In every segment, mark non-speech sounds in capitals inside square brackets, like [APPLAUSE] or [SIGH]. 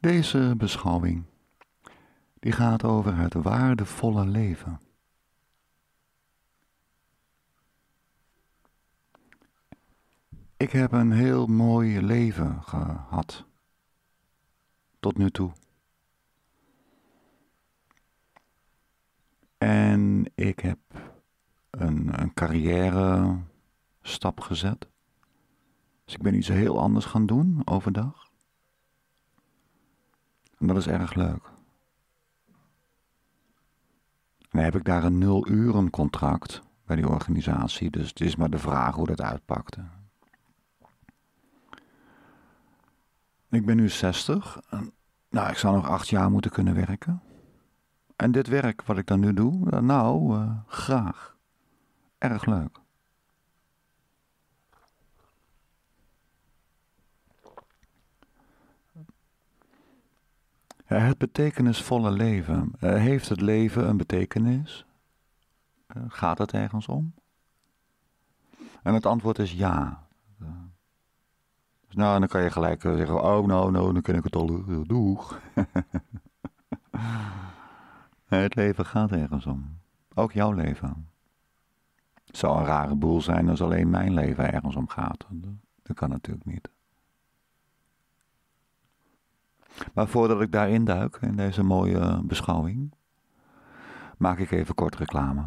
Deze beschouwing die gaat over het waardevolle leven. Ik heb een heel mooi leven gehad. Tot nu toe. En ik heb een, een carrière stap gezet. Dus ik ben iets heel anders gaan doen overdag. En dat is erg leuk. En heb ik daar een nul-uren contract bij die organisatie, dus het is maar de vraag hoe dat uitpakte. Ik ben nu 60. En, nou, ik zou nog acht jaar moeten kunnen werken. En dit werk wat ik dan nu doe, nou, eh, graag. Erg leuk. Eh, het betekenisvolle leven. Eh, heeft het leven een betekenis? Eh, gaat het ergens om? En het antwoord is ja. Dus nou, dan kan je gelijk zeggen, oh nou, nou, dan ken ik het al, doeg. [LAUGHS] het leven gaat ergens om. Ook jouw leven. Het zou een rare boel zijn als alleen mijn leven ergens om gaat. Dat kan natuurlijk niet. Maar voordat ik daarin duik, in deze mooie beschouwing, maak ik even kort reclame.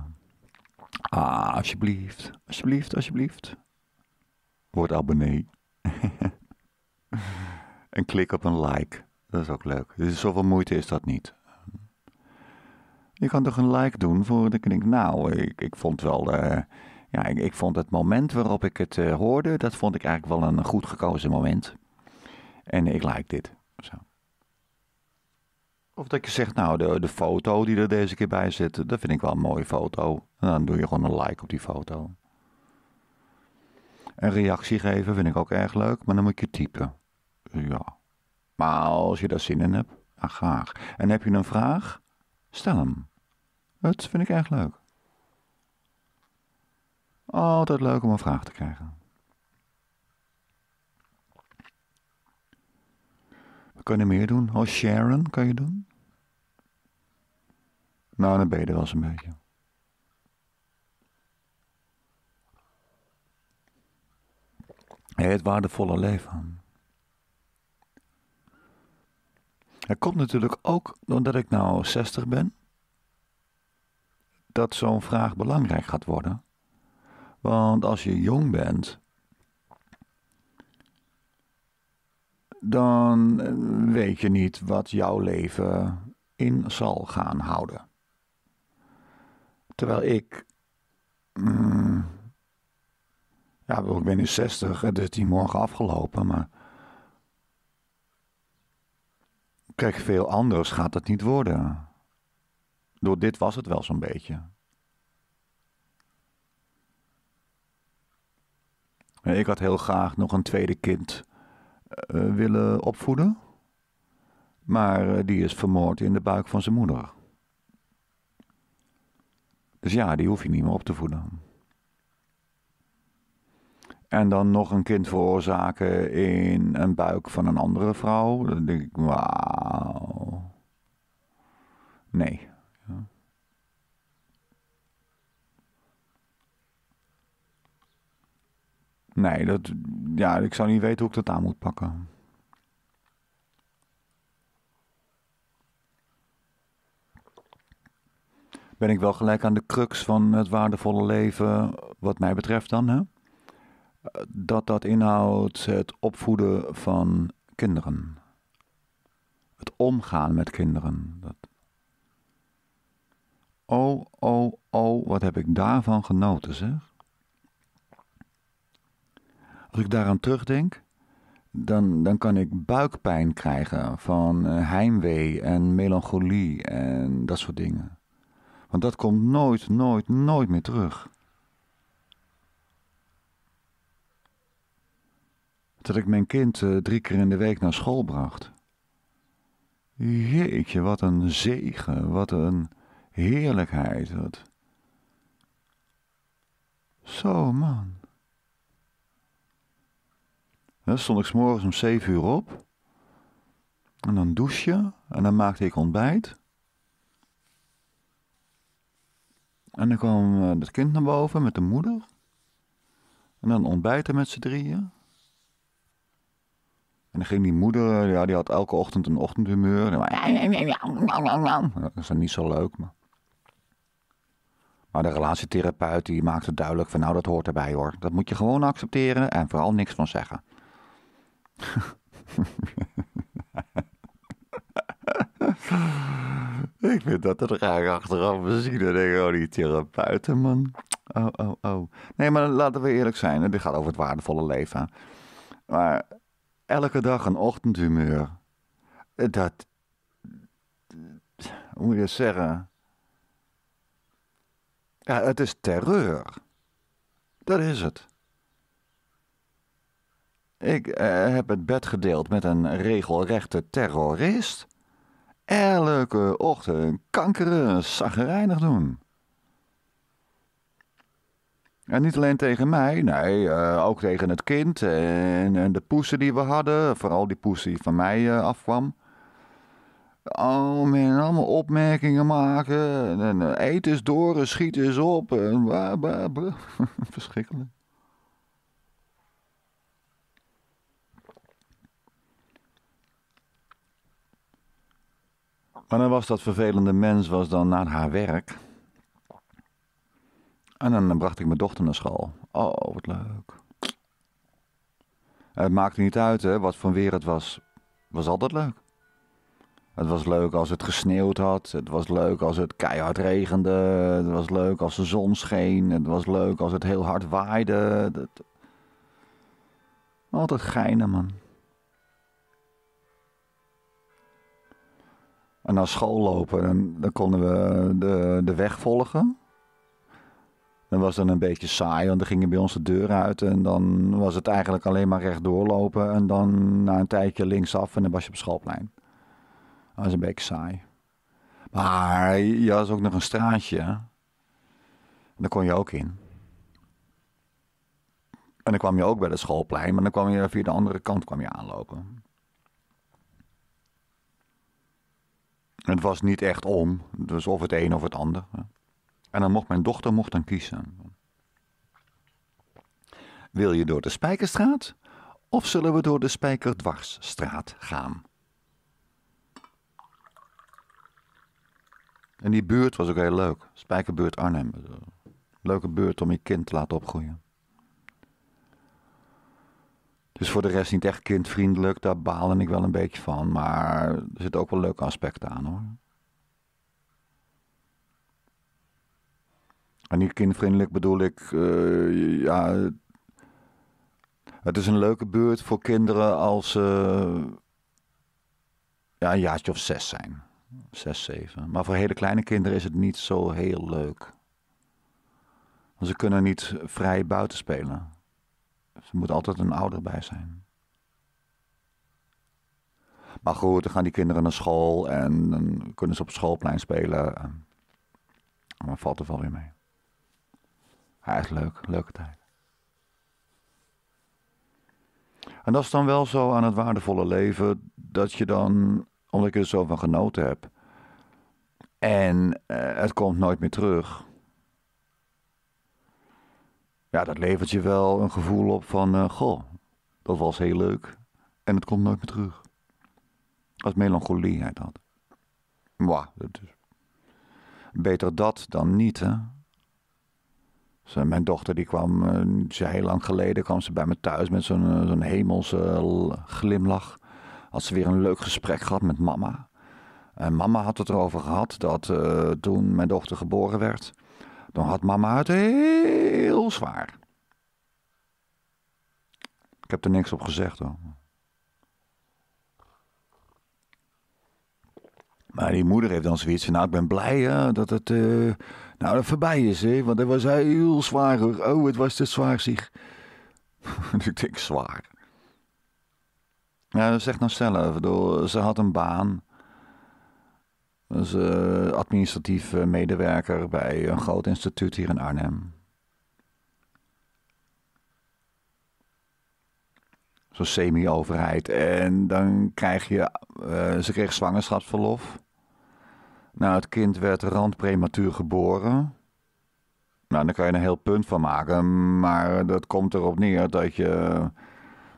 Ah, alsjeblieft, alsjeblieft, alsjeblieft. Word abonnee. [LAUGHS] en klik op een like. Dat is ook leuk. Dus zoveel moeite is dat niet. Je kan toch een like doen voor de denk, nou, ik, ik vond wel. Eh, ja, ik, ik, vond het moment waarop ik het eh, hoorde, dat vond ik eigenlijk wel een goed gekozen moment. En ik like dit. Zo. Of dat je zegt, nou, de, de foto die er deze keer bij zit, dat vind ik wel een mooie foto. En dan doe je gewoon een like op die foto. Een reactie geven vind ik ook erg leuk, maar dan moet je typen. Ja. Maar als je daar zin in hebt, dan graag. En heb je een vraag? Stel hem. Dat vind ik erg leuk. Altijd leuk om een vraag te krijgen. kan je meer doen? Oh, Sharon kan je doen? Nou, dan ben je er wel eens een beetje. Het waardevolle leven. Het komt natuurlijk ook omdat ik nou 60 ben, dat zo'n vraag belangrijk gaat worden. Want als je jong bent, dan eh, weet je niet wat jouw leven in zal gaan houden. Terwijl ik. Mm, ja, ik ben nu 60, het is die morgen afgelopen, maar. Kijk, veel anders gaat het niet worden. Door dit was het wel zo'n beetje. Ik had heel graag nog een tweede kind uh, willen opvoeden. Maar eh, die is vermoord in de buik van zijn moeder. Dus ja, die hoef je niet meer op te voeden. En dan nog een kind veroorzaken in een buik van een andere vrouw. Dan denk ik, wauw. Nee. Nee, dat, ja, ik zou niet weten hoe ik dat aan moet pakken. Ben ik wel gelijk aan de crux van het waardevolle leven, wat mij betreft dan, hè? Dat dat inhoudt het opvoeden van kinderen. Het omgaan met kinderen. Dat... Oh, oh, oh, wat heb ik daarvan genoten, zeg. Als ik daaraan terugdenk, dan, dan kan ik buikpijn krijgen van eh, heimwee en melancholie en dat soort dingen. Want dat komt nooit, nooit, nooit meer terug. Dat ik mijn kind eh, drie keer in de week naar school bracht. Jeetje, wat een zegen, wat een heerlijkheid. Wat... Zo man. Dan stond ik morgens om 7 uur op. En dan douche En dan maakte ik ontbijt. En dan kwam het eh, kind naar boven met de moeder. En dan ontbijten met z'n drieën. En dan ging die moeder, eh, ja, die had elke ochtend een ochtendhumeur. Dat is dan niet zo leuk. Maar, maar de relatietherapeut die maakte duidelijk van nou dat hoort erbij hoor. Dat moet je gewoon accepteren en vooral niks van zeggen. [LAUGHS] ik vind dat er graag achteraf bezien. Dan denk oh, die therapeuten, man. Oh, oh, oh. Nee, maar laten we eerlijk zijn. Dit gaat over het waardevolle leven. Maar elke dag een ochtendhumeur. Dat... Hoe moet je zeggen? Ja, het is terreur. Dat is het. Ik eh, heb het bed gedeeld met een regelrechte terrorist. Elke ochtend kankeren, zagrijnig doen. En niet alleen tegen mij, nee, eh, ook tegen het kind en, en, de poesie die we hadden. Vooral die poesie van mij eh, afkwam. Oh man, allemaal opmerkingen maken. En, eet eens door, en schiet eens op. En, [LAUGHS] Verschrikkelijk. En dan was dat vervelende mens was dan naar haar werk. En dan bracht ik mijn dochter naar school. Oh, wat leuk. het maakte niet uit hè, wat voor weer het was. was altijd leuk. Het was leuk als het gesneeuwd had. Het was leuk als het keihard regende. Het was leuk als de zon scheen. Het was leuk als het heel hard waaide. Altijd geinen, man. naar school lopen, en dan konden we eh, de, de weg volgen. Dat was dan een beetje saai, want dan gingen bij ons de deur uit. En dan was het eigenlijk alleen maar rechtdoor lopen. En dan na een tijdje linksaf en dan was je op schoolplein. Dat was een beetje saai. Maar je had ook nog een straatje. En daar kon je ook in. En dan kwam je ook bij het schoolplein, maar dan kwam je via de andere kant kwam je aanlopen. Het was niet echt om, dus of het een of het ander. En dan mocht mijn dochter mocht dan kiezen. Wil je door de Spijkerstraat of zullen we door de Spijkerdwarsstraat gaan? En die buurt was ook heel leuk. Spijkerbuurt Arnhem. Leuke buurt om je kind te laten opgroeien. Dus voor de rest niet echt kindvriendelijk. Daar baalde ik wel een beetje van. Maar er zitten ook wel leuke aspecten aan hoor. En niet kindvriendelijk bedoel ik, eh, ja. Het is een leuke buurt voor kinderen als ze ja, een jaartje of zes zijn. Zes, zeven. Maar voor hele kleine kinderen is het niet zo heel leuk. Want ze kunnen niet vrij buiten spelen. Ze moet altijd een ouder bij zijn. Maar goed, dan gaan die kinderen naar school en dan kunnen ze op het schoolplein spelen. Dan valt er wel weer mee. Hij is leuk, leuke tijd. En dat is dan wel zo aan het waardevolle leven, dat je dan, omdat je er zo van genoten hebt, en eh, het komt nooit meer terug, ja, dat levert je wel een gevoel op van, eh, goh, dat was heel leuk. En het komt nooit meer terug. Als melancholie hij dat. Mwah, Beter dat dan niet, hè. mijn dochter die kwam, eh, heel lang geleden kwam ze bij me thuis met zo'n eh, zo'n hemelse glimlach. Had ze weer een leuk gesprek gehad met mama. En mama had het erover gehad dat toen mijn dochter geboren werd dan had mama het heel zwaar. Ik heb er niks op gezegd hoor. Maar die moeder heeft dan zoiets van, nou ik ben blij dat het eh, nou, dat voorbij is. Hè, want het was heel zwaar hoor. Oh, het was te zwaar zich. [LAUGHS] ik denk zwaar. Ja, dat zegt nou zelf. ze had een baan als uh, eh, administratief eh, medewerker bij een groot instituut hier in Arnhem. Zo'n semi-overheid. En dan krijg je, eh, ze kreeg zwangerschapsverlof. Nou, het kind werd randprematuur geboren. Nou, daar kan je een heel punt van maken. Maar dat komt erop neer dat je.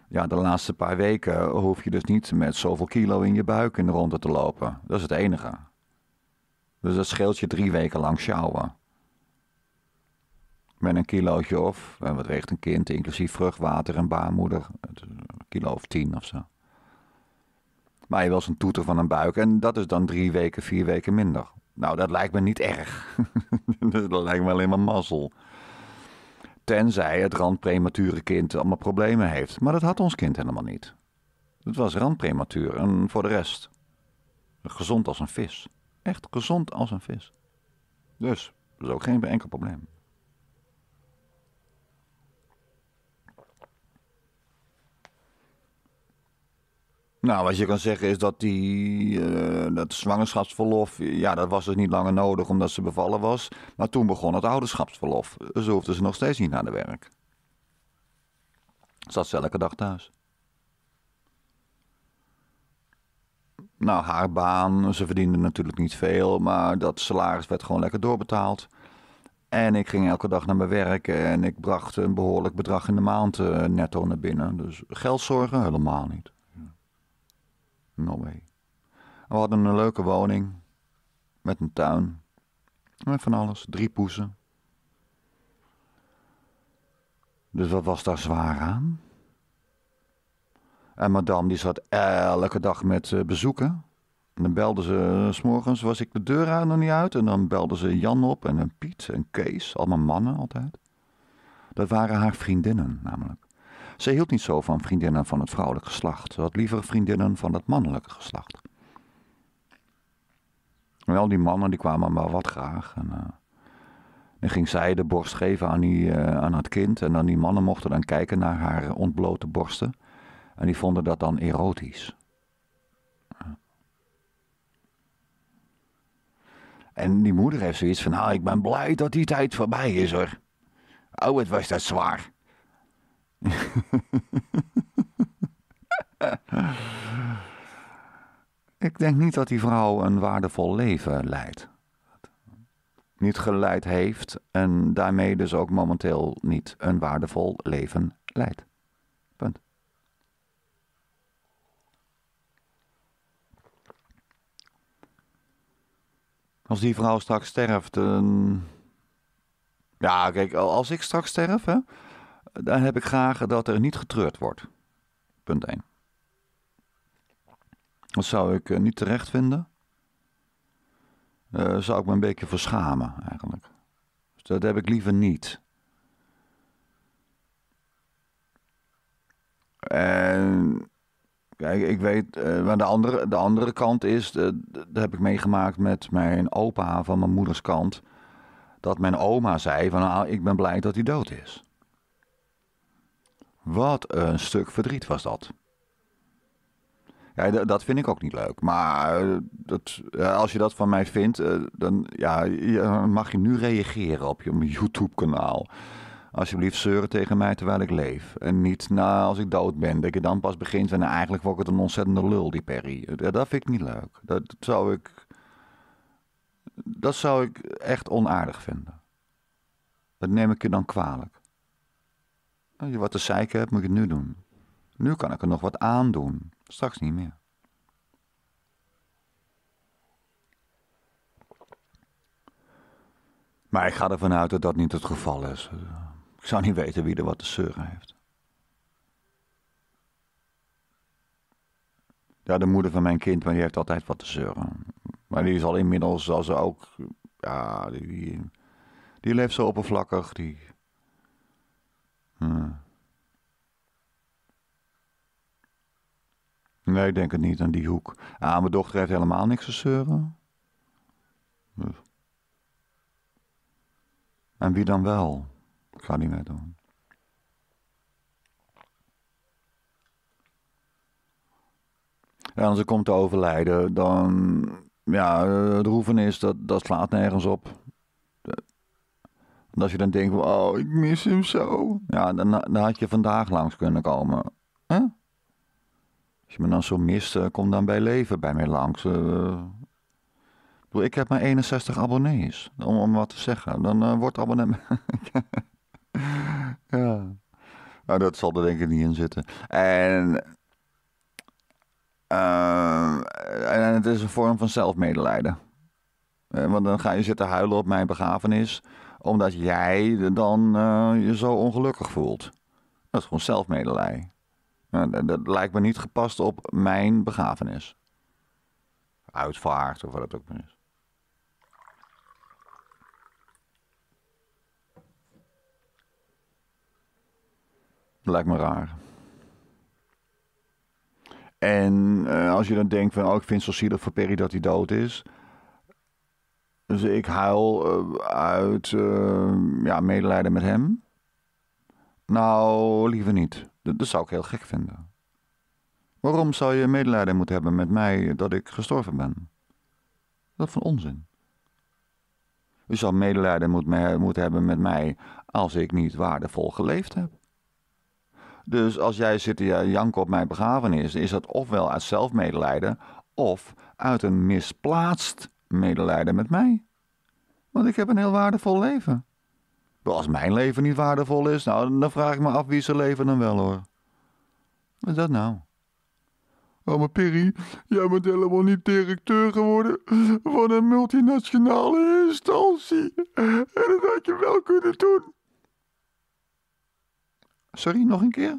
Ja, de laatste paar weken hoef je dus niet met zoveel kilo in je buik in de ronde te lopen. Dat is het enige. Dus dat scheelt je drie weken lang sjouwen. Met een kilootje of, en wat weegt een kind, inclusief vruchtwater en baarmoeder, een kilo of tien of zo. Maar je was een toeter van een buik en dat is dan drie weken, vier weken minder. Nou, dat lijkt me niet erg. [LAUGHS] dat lijkt me alleen maar mazzel. Tenzij het randpremature kind allemaal problemen heeft. Maar dat had ons kind helemaal niet. Het was randprematuur en voor de rest gezond als een vis. Echt gezond als een vis. Dus, dat is ook geen enkel probleem. Nou, wat je kan zeggen is dat die, eh, dat zwangerschapsverlof, ja, dat was dus niet langer nodig omdat ze bevallen was. Maar toen begon het ouderschapsverlof. Dus ze hoefde ze nog steeds niet naar de werk. Zat ze elke dag thuis. Nou, haar baan, ze verdiende natuurlijk niet veel, maar dat salaris werd gewoon lekker doorbetaald. En ik ging elke dag naar mijn werk en ik bracht een behoorlijk bedrag in de maand eh, netto naar binnen. Dus geldzorgen helemaal niet. No way. We hadden een leuke woning met een tuin Met van alles, drie poezen. Dus wat was daar zwaar aan? En madame die zat elke dag met eh, bezoeken. En dan belden ze, eh, s s'morgens was ik de deur aan nog niet uit. En dan belden ze Jan op en Piet en Kees, allemaal mannen altijd. Dat waren haar vriendinnen namelijk. Ze hield niet zo van vriendinnen van het vrouwelijk geslacht. Ze had liever vriendinnen van het mannelijke geslacht. Wel, die mannen die kwamen maar wat graag. En, eh, dan ging zij de borst geven aan, die, aan het kind. En dan die mannen mochten dan kijken naar haar ontblote borsten. En die vonden dat dan erotisch. En die moeder heeft zoiets van, nou, ik ben blij dat die tijd voorbij is hoor. Oh, het was dat zwaar. [LAUGHS] ik denk niet dat die vrouw een waardevol leven leidt. Niet geleid heeft en daarmee dus ook momenteel niet een waardevol leven leidt. als die vrouw straks sterft. dan. ja, kijk, als ik straks sterf, hè, dan heb ik graag dat er niet getreurd wordt. Punt 1. Dat zou ik eh, niet terecht vinden. Uh, zou ik me een beetje verschamen, eigenlijk. Dus dat heb ik liever niet. En Kijk, ik weet, uh, maar de andere, de andere kant is, eh, dat heb ik meegemaakt met mijn opa van mijn moeders kant, dat mijn oma zei van nou, ik ben blij dat hij dood is. Wat een stuk verdriet was dat. Ja, dat vind ik ook niet leuk. Maar eh, dat, als je dat van mij vindt, dan ja, mag je nu reageren op je YouTube-kanaal alsjeblieft zeuren tegen mij terwijl ik leef. En niet na als ik dood ben, dat je dan pas begint En eigenlijk wordt het een ontzettende lul, die Perry. Eh, dat vind ik niet leuk. Dat zou ik, dat zou ik echt onaardig vinden. Dat neem ik je dan kwalijk. je wat te zeiken hebt, moet je het nu doen. Nu kan ik er nog wat aan doen. Straks niet meer. Maar ik ga ervan uit dat dat niet het geval is. Ik zou niet weten wie er wat te zeuren heeft. Ja, de moeder van mijn kind, maar die heeft altijd wat te zeuren. Maar die is al inmiddels, als ze ook. Ja, die, die leeft zo oppervlakkig. Die. Hmm. Nee, ik denk het niet aan die hoek. Ah, mijn dochter heeft helemaal niks te zeuren. En wie dan wel? niet doen. En als ze komt te overlijden, dan. Ja, de is dat, dat slaat nergens op. als je dan denkt: oh, ik mis hem zo. Ja, dan, dan had je vandaag langs kunnen komen. Hè? Als je me dan zo mist, kom dan bij leven bij mij langs. Eh, ik heb maar 61 abonnees. Om, om wat te zeggen. Dan uh, wordt abonnement. [LAUGHS] Ja. Nou, dat zal er denk ik niet in zitten. En, eh, en het is een vorm van zelfmedelijden. Eh, want dan ga je zitten huilen op mijn begrafenis, omdat jij dan eh, je zo ongelukkig voelt. Dat is gewoon zelfmedelij. Nou, dat, dat, lijkt me niet gepast op mijn begrafenis. Uitvaart of wat het ook maar is. Lijkt me raar. En eh, als je dan denkt van, oh, ik vind het zo zielig voor Perry dat hij dood is. Dus ik huil eh, uit eh, ja, medelijden met hem. Nou, liever niet. Dat, zou ik heel gek vinden. Waarom zou je medelijden moeten hebben met mij dat ik gestorven ben? Dat van onzin. Je zou medelijden moeten hebben met mij als ik niet waardevol geleefd heb. Dus als jij zit te janken op mijn begrafenis, is dat ofwel uit zelfmedelijden of uit een misplaatst medelijden met mij. Want ik heb een heel waardevol leven. Als mijn leven niet waardevol is, nou, dan vraag ik me af wie zijn leven dan wel hoor. Wat is dat nou? Oh, maar Perry, jij bent helemaal niet directeur geworden van een multinationale instantie. En dat had je wel kunnen doen. Sorry, nog een keer?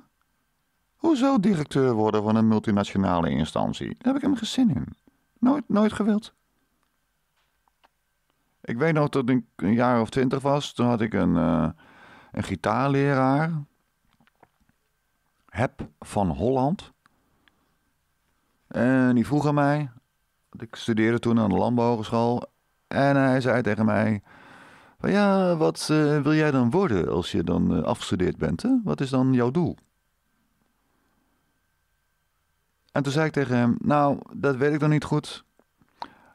Hoezo directeur worden van een multinationale instantie? Daar heb ik hem gezin in. Nooit, nooit gewild. Ik weet nog dat ik een jaar of twintig was. Toen had ik een, uh, een gitaarleraar. Heb van Holland. En die vroeg aan mij. Ik studeerde toen aan de landbouwschool. En hij zei tegen mij: ja, wat eh, wil jij dan worden als je dan eh, afgestudeerd bent? Hè? Wat is dan jouw doel? En toen zei ik tegen hem: Nou, dat weet ik dan niet goed.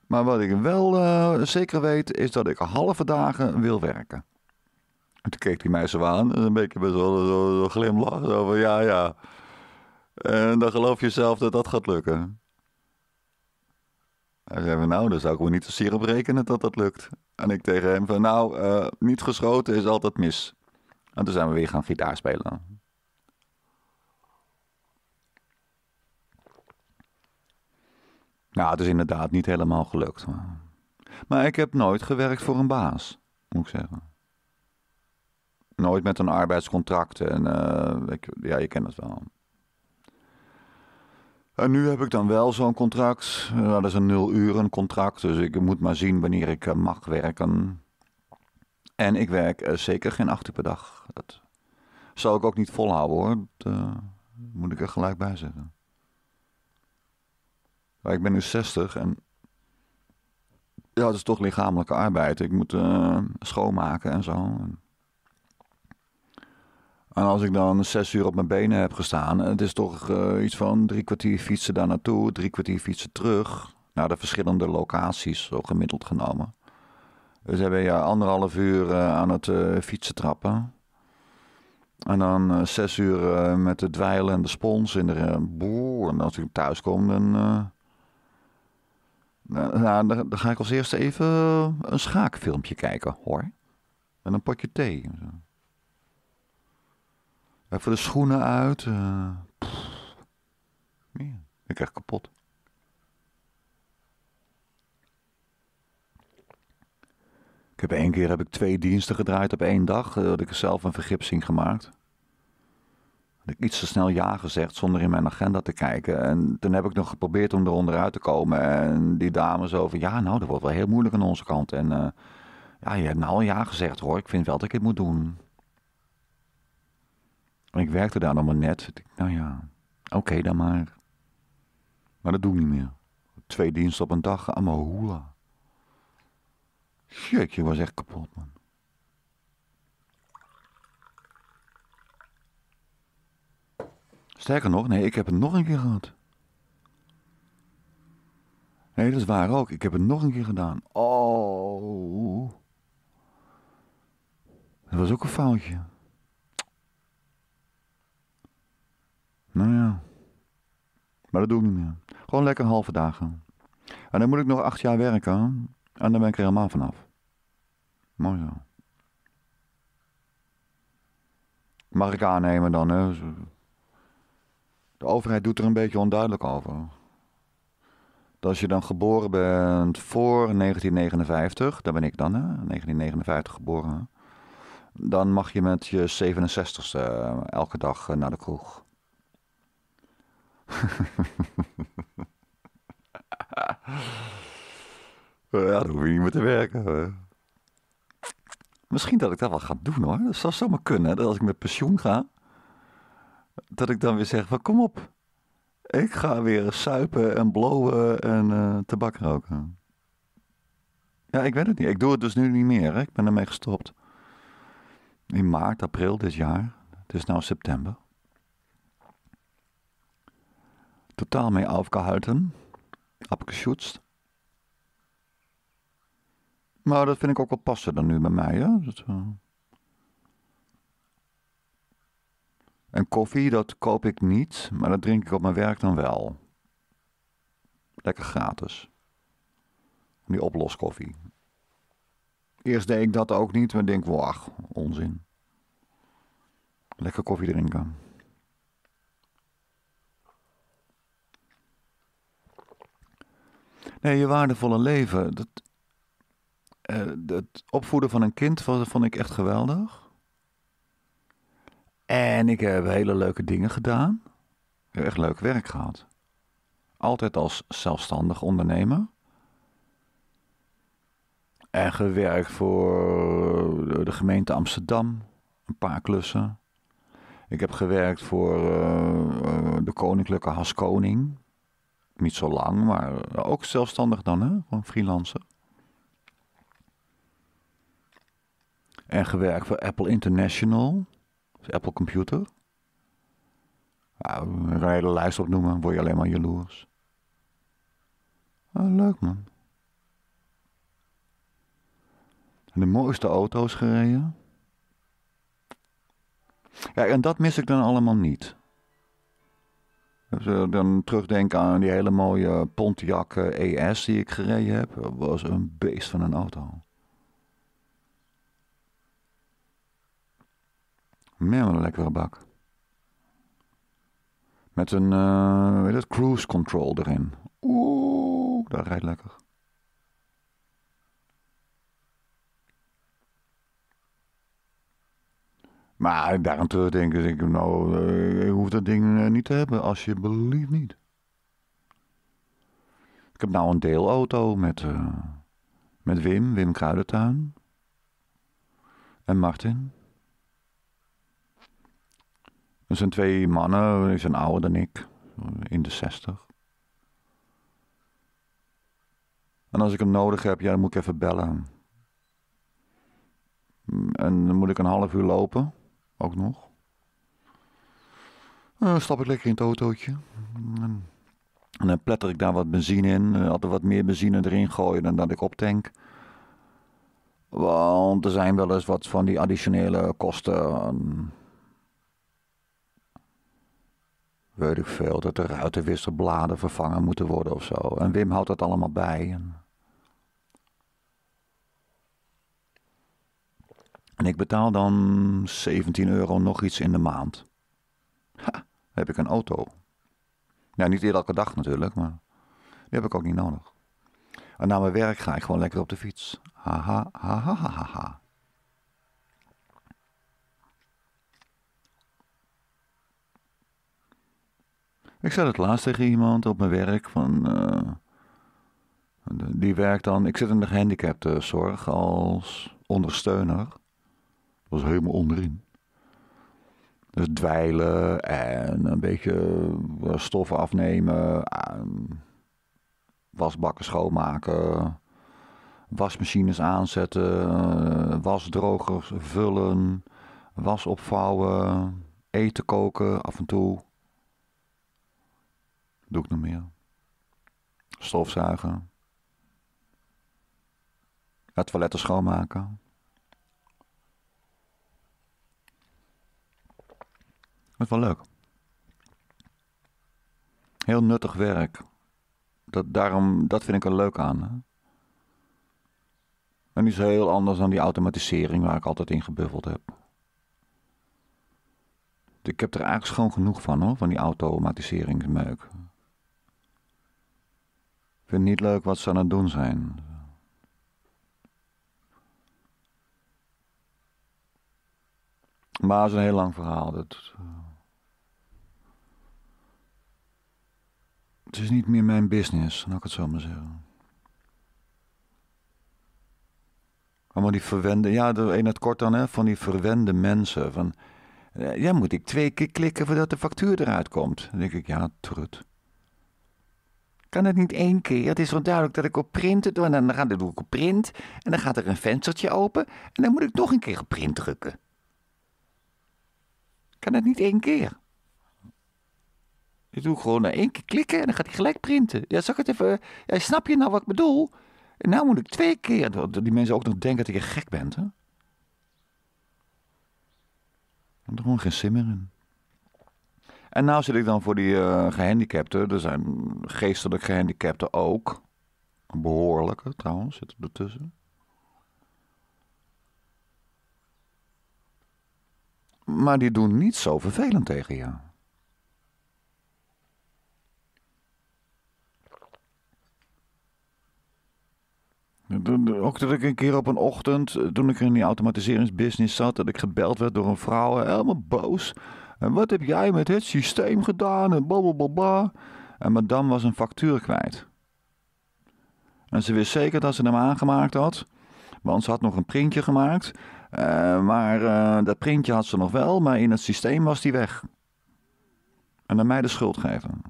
Maar wat ik wel eh, zeker weet, is dat ik halve dagen wil werken. En toen keek hij mij zo aan, een beetje met zo'n zo, zo glimlach. Zo van, ja, ja. En dan geloof je zelf dat dat gaat lukken. Hij zei nou, dan zou ik me niet te zeer op rekenen dat dat lukt. En ik tegen hem van, nou, eh, niet geschoten is altijd mis. En toen zijn we weer gaan gitaar spelen. Nou, het is inderdaad niet helemaal gelukt. Maar, ik heb nooit gewerkt voor een baas, moet ik zeggen. Nooit met een arbeidscontract en eh, ja, je kent het wel. En eh, nu heb ik dan wel zo'n contract. Eh, dat is een nul-uren contract, dus ik moet maar zien wanneer ik eh, mag werken. En ik werk zeker geen acht uur per dag. Dat zou ik ook niet volhouden hoor. Dat moet ik er gelijk bij zeggen. ik ben nu 60 en. Ja, het is toch lichamelijke arbeid. Ik moet schoonmaken en zo. En als ik dan zes uur op mijn benen heb gestaan, het is toch eh, iets van drie kwartier fietsen daar naartoe, drie kwartier fietsen terug naar de verschillende locaties, zo gemiddeld genomen. Dus hebben je anderhalf uur eh, aan het eh, fietsen trappen. En dan zes uur met de dweil en de spons in de boer. En als ik thuis kom, dan. Nou, dan, ga ik als eerste even een schaakfilmpje kijken, hoor. En een potje thee. Even de schoenen uit. Eh, ik krijg kapot. Ik heb één keer heb ik twee diensten gedraaid op één dag. Eh, dat ik zelf een vergipsing gemaakt. Dat ik iets te snel ja gezegd zonder in mijn agenda te kijken. En toen heb ik nog geprobeerd om eronder uit te komen. En die dame zo van ja nou dat wordt wel heel moeilijk aan onze kant. En eh, ja je hebt nou al ja gezegd hoor. Ik vind wel dat ik het moet doen ik werkte daar dan maar net. nou ja, oké dan maar. Maar dat doe ik niet meer. Twee diensten op een dag, allemaal hoela. Shit, je was echt kapot, man. Sterker nog, nee, ik heb het nog een keer gehad. Nee, dat is waar ook. Ik heb het nog een keer gedaan. Oh. Dat was ook een foutje. Nou ja. Maar dat doe ik niet meer. Gewoon lekker halve dagen. En dan moet ik nog acht jaar werken. En dan ben ik er helemaal vanaf. Mooi zo. Mag ik aannemen dan, hè? De overheid doet er een beetje onduidelijk over. Dat als je dan geboren bent voor 1959, dan ben ik dan, hè? 1959 geboren. Dan mag je met je 67ste eh, elke dag eh, naar de kroeg. [LAUGHS] ja, dan hoef je niet meer te werken. Hè. Misschien dat ik dat wel ga doen hoor. Dat zou zomaar kunnen. Dat als ik met pensioen ga, dat ik dan weer zeg kom op. Ik ga weer suipen en blowen en eh, tabak roken. Ja, ik weet het niet. Ik doe het dus nu niet meer. Hè? Ik ben ermee gestopt. In maart, april dit jaar. Het is nu september. Totaal mee afgehalten. abgeschutst. Maar dat vind ik ook wel passen dan nu bij mij. Hè? Dat, eh. En koffie, dat koop ik niet, maar dat drink ik op mijn werk dan wel. Lekker gratis. Die oploskoffie. Eerst deed ik dat ook niet, maar denk, wacht, onzin. Lekker koffie drinken. Nee, je waardevolle leven. Dat, uh, het opvoeden van een kind was, vond ik echt geweldig. En ik heb hele leuke dingen gedaan. Ik heb echt leuk werk gehad. Altijd als zelfstandig ondernemer. En gewerkt voor de gemeente Amsterdam. Een paar klussen. Ik heb gewerkt voor eh, eh, de Koninklijke Haskoning niet zo lang, maar eh, ook zelfstandig dan, hè? Gewoon freelancer. En gewerkt voor Apple International, Apple Computer. Nou, een hele lijst opnoemen, word je alleen maar jaloers. Ah, leuk man. de mooiste auto's gereden. Ja, en dat mis ik dan allemaal niet. Als je dan terugdenk aan die hele mooie Pontiac ES eh, e die ik gereden heb. was een beest van een auto. Meer een lekkere bak. Met een weet eh, cruise control erin. Oeh, dat rijdt lekker. Maar daaraan denk ik, nou, ik eh, hoef dat ding eh, niet te hebben, alsjeblieft niet. Ik heb nou een deelauto met, eh, met Wim, Wim Kruidentuin. En Martin. Dat zijn twee mannen, die zijn ouder dan ik, in de zestig. En als ik hem nodig heb, ja, dan moet ik even bellen. Mm, en dan moet ik een half uur lopen. Ook nog. dan eh, stap ik lekker in het autootje. En, dan pletter ik daar wat benzine in. had eh, er wat meer benzine erin gooien dan dat ik optank. Want er zijn wel eens wat van die additionele kosten. Ehm, weet ik veel, dat er ruitenwisselbladen vervangen moeten worden of zo. En Wim houdt dat allemaal bij. En En ik betaal dan 17 euro nog iets in de maand. Ha, heb ik een auto. Nou, niet elke dag natuurlijk, maar die heb ik ook niet nodig. En na mijn werk ga ik gewoon lekker op de fiets. Haha, ha, ha, ha, ha, Ik zei het laatst tegen iemand op mijn werk van... Eh, die werkt dan... Ik zit in de gehandicaptenzorg als ondersteuner was helemaal onderin. Dus dweilen en een beetje eh, stoffen afnemen, ehm, wasbakken schoonmaken, wasmachines aanzetten, eh, wasdrogers vullen, was opvouwen, eten koken af en toe. Doe ik nog meer. Stofzuigen. Het toiletten schoonmaken. is wel leuk. Heel nuttig werk. Dat, daarom, dat vind ik er leuk aan. En die is heel anders dan die automatisering waar ik altijd in gebuffeld heb. Ik heb er eigenlijk schoon genoeg van hoor, van die automatiseringsmeuk. Ik vind het niet leuk wat ze aan het doen zijn. Maar het is een heel lang verhaal. Dat... Eh, Het is niet meer mijn business, laat ik het zo maar zeggen. Allemaal die verwende, ja, in het kort dan, hè, van die verwende mensen. Van, eh, ja, moet ik twee keer klikken voordat de factuur eruit komt? Dan denk ik, ja, trut. Kan het niet één keer? Het is wel duidelijk dat ik op printen doe. En dan, dan doe ik op print. En dan gaat er een venstertje open. En dan moet ik nog een keer op print drukken. Kan het niet één keer? Je gewoon naar één keer klikken en dan gaat hij gelijk printen. Ja, zag het even. Ja, snap je nou wat ik bedoel? En nou moet ik twee keer. Dat die mensen ook nog denken dat ik gek ben, hè? Ik er gewoon geen zin meer in. En nou zit ik dan voor die uh, gehandicapten. Er zijn geestelijk gehandicapten ook. behoorlijke trouwens, zitten ertussen. Maar die doen niet zo vervelend tegen jou. Eh, Ook dat ik een keer op een ochtend, eh, toen ik in die automatiseringsbusiness zat, dat ik gebeld werd door een vrouw, eh, helemaal boos. En wat heb jij met het systeem gedaan? En blablabla. En madame was een factuur kwijt. En ze wist zeker dat ze hem aangemaakt had, want ze had nog een printje gemaakt. maar dat printje had ze nog wel, maar in het systeem was die weg. En dan mij de schuld geven.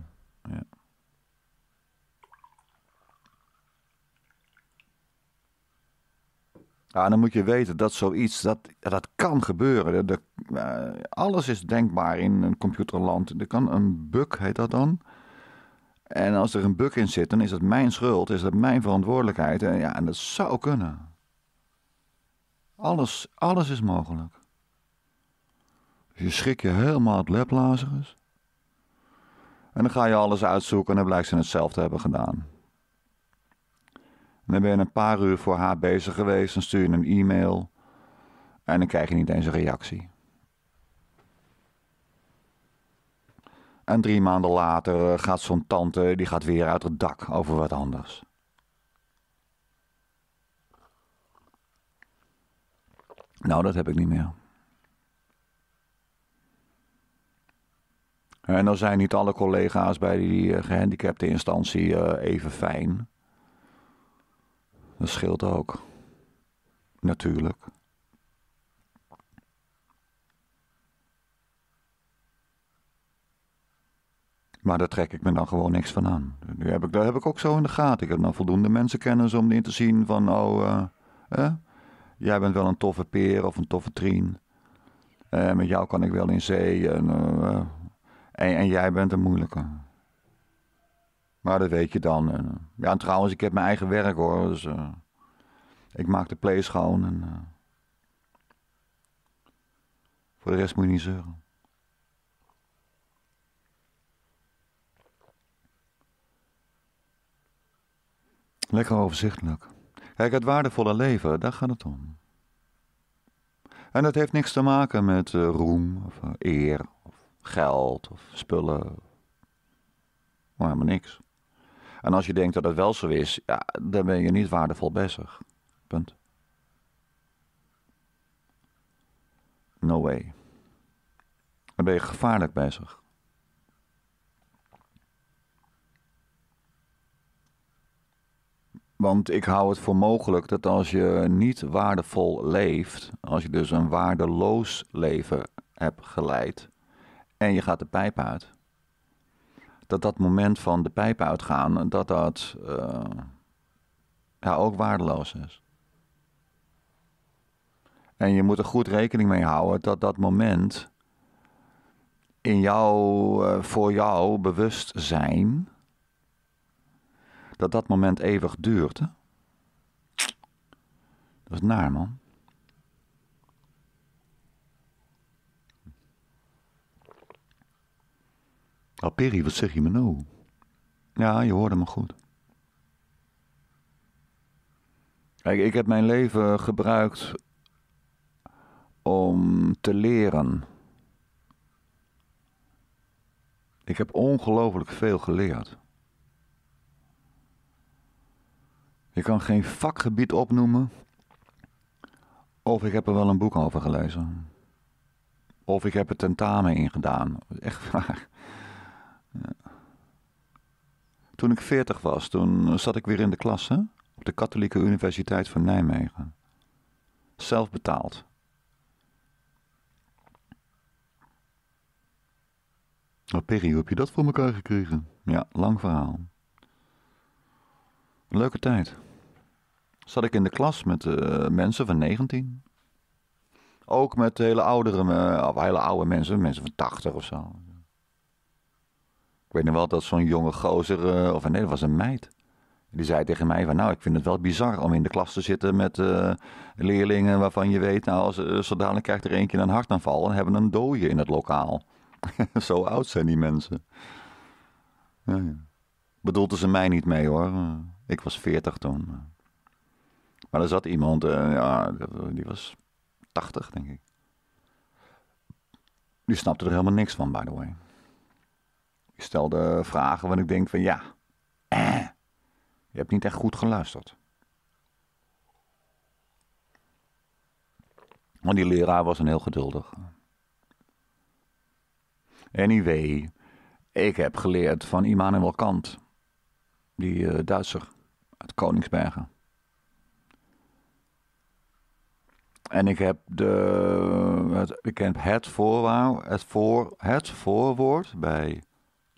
Ja, dan moet je weten dat zoiets, dat, dat kan gebeuren. De, eh, alles is denkbaar in een computerland. Er kan een bug, heet dat dan. En als er een bug in zit, dan is dat mijn schuld, is dat mijn verantwoordelijkheid. En, ja, en dat zou kunnen. Alles, alles is mogelijk. Dus je schrik je helemaal het lep, En dan ga je alles uitzoeken en dan blijkt ze hetzelfde hebben gedaan. En dan ben je een paar uur voor haar bezig geweest. Dan stuur je een e-mail. En dan krijg je niet eens een reactie. En drie maanden later eh, gaat zo'n tante die gaat weer uit het dak over wat anders. Nou, dat heb ik niet meer. En dan zijn niet alle collega's bij die eh, gehandicapte instantie eh, even fijn. Dat scheelt ook. Natuurlijk. Maar daar trek ik me dan gewoon niks van aan. Nu heb ik, daar heb ik ook zo in de gaten. Ik heb dan voldoende mensenkennis om in te zien van... oh, eh, jij bent wel een toffe peer of een toffe trien. Eh, met jou kan ik wel in zee. En, eh, en, en jij bent een moeilijke. Maar dat weet je dan. Eh, ja, en trouwens, ik heb mijn eigen werk hoor. Dus eh, ik maak de play schoon. En, eh, voor de rest moet je niet zeuren. Lekker overzichtelijk. Kijk, het waardevolle leven, daar gaat het om. En dat heeft niks te maken met roem, of eer, of geld, of spullen. Maar helemaal niks. En als je denkt dat het wel zo is, ja, dan ben je niet waardevol bezig. Punt. No way. Dan ben je gevaarlijk bezig. Want ik hou het voor mogelijk dat als je niet waardevol leeft, als je dus een waardeloos leven hebt geleid en je gaat de pijp uit, dat dat moment van de pijp uitgaan, dat dat eh, ja, ook waardeloos is. En je moet er goed rekening mee houden dat dat moment in jou, eh, voor jou bewustzijn, dat dat moment eeuwig duurt. Hè? Dat is naar, man. Alperi, wat zeg je me nou? Ja, je hoorde me goed. Kijk, ik heb mijn leven gebruikt om te leren. Ik heb ongelooflijk veel geleerd. Ik kan geen vakgebied opnoemen. Of ik heb er wel een boek over gelezen. Of ik heb er tentamen in gedaan. Echt waar. Toen ik veertig was, toen eh, zat ik weer in de klas, op de Katholieke Universiteit van Nijmegen. Zelf betaald. Oh, Perry, hoe heb je dat voor elkaar gekregen? Ja, lang verhaal. Leuke tijd. Zat ik in de klas met eh, mensen van 19. Ook met hele ouderen, uh, eh, hele oude mensen, mensen van 80 of zo. Ik weet nog wel dat zo'n jonge gozer, eh, of nee, dat was een meid. Die zei tegen mij van, nou, ik vind het wel bizar om in de klas te zitten met eh, leerlingen waarvan je weet, nou, als, uh, zo dadelijk krijgt er eentje een hartaanval en hebben een dode in het lokaal. [LAUGHS] zo oud zijn die mensen. Ja, ja. ze mij niet mee hoor. Ik was veertig toen. Maar er zat iemand, ja, die was tachtig denk ik. Die snapte er helemaal niks van, by the way. Ik stelde vragen want ik denk van ja, eh, je hebt niet echt goed geluisterd. Want die leraar was een heel geduldig. Anyway, ik heb geleerd van Immanuel Kant, die uh, Duitser uit Koningsbergen. En ik heb, de, het, ik heb het, voorwaar, het, voor, het voorwoord bij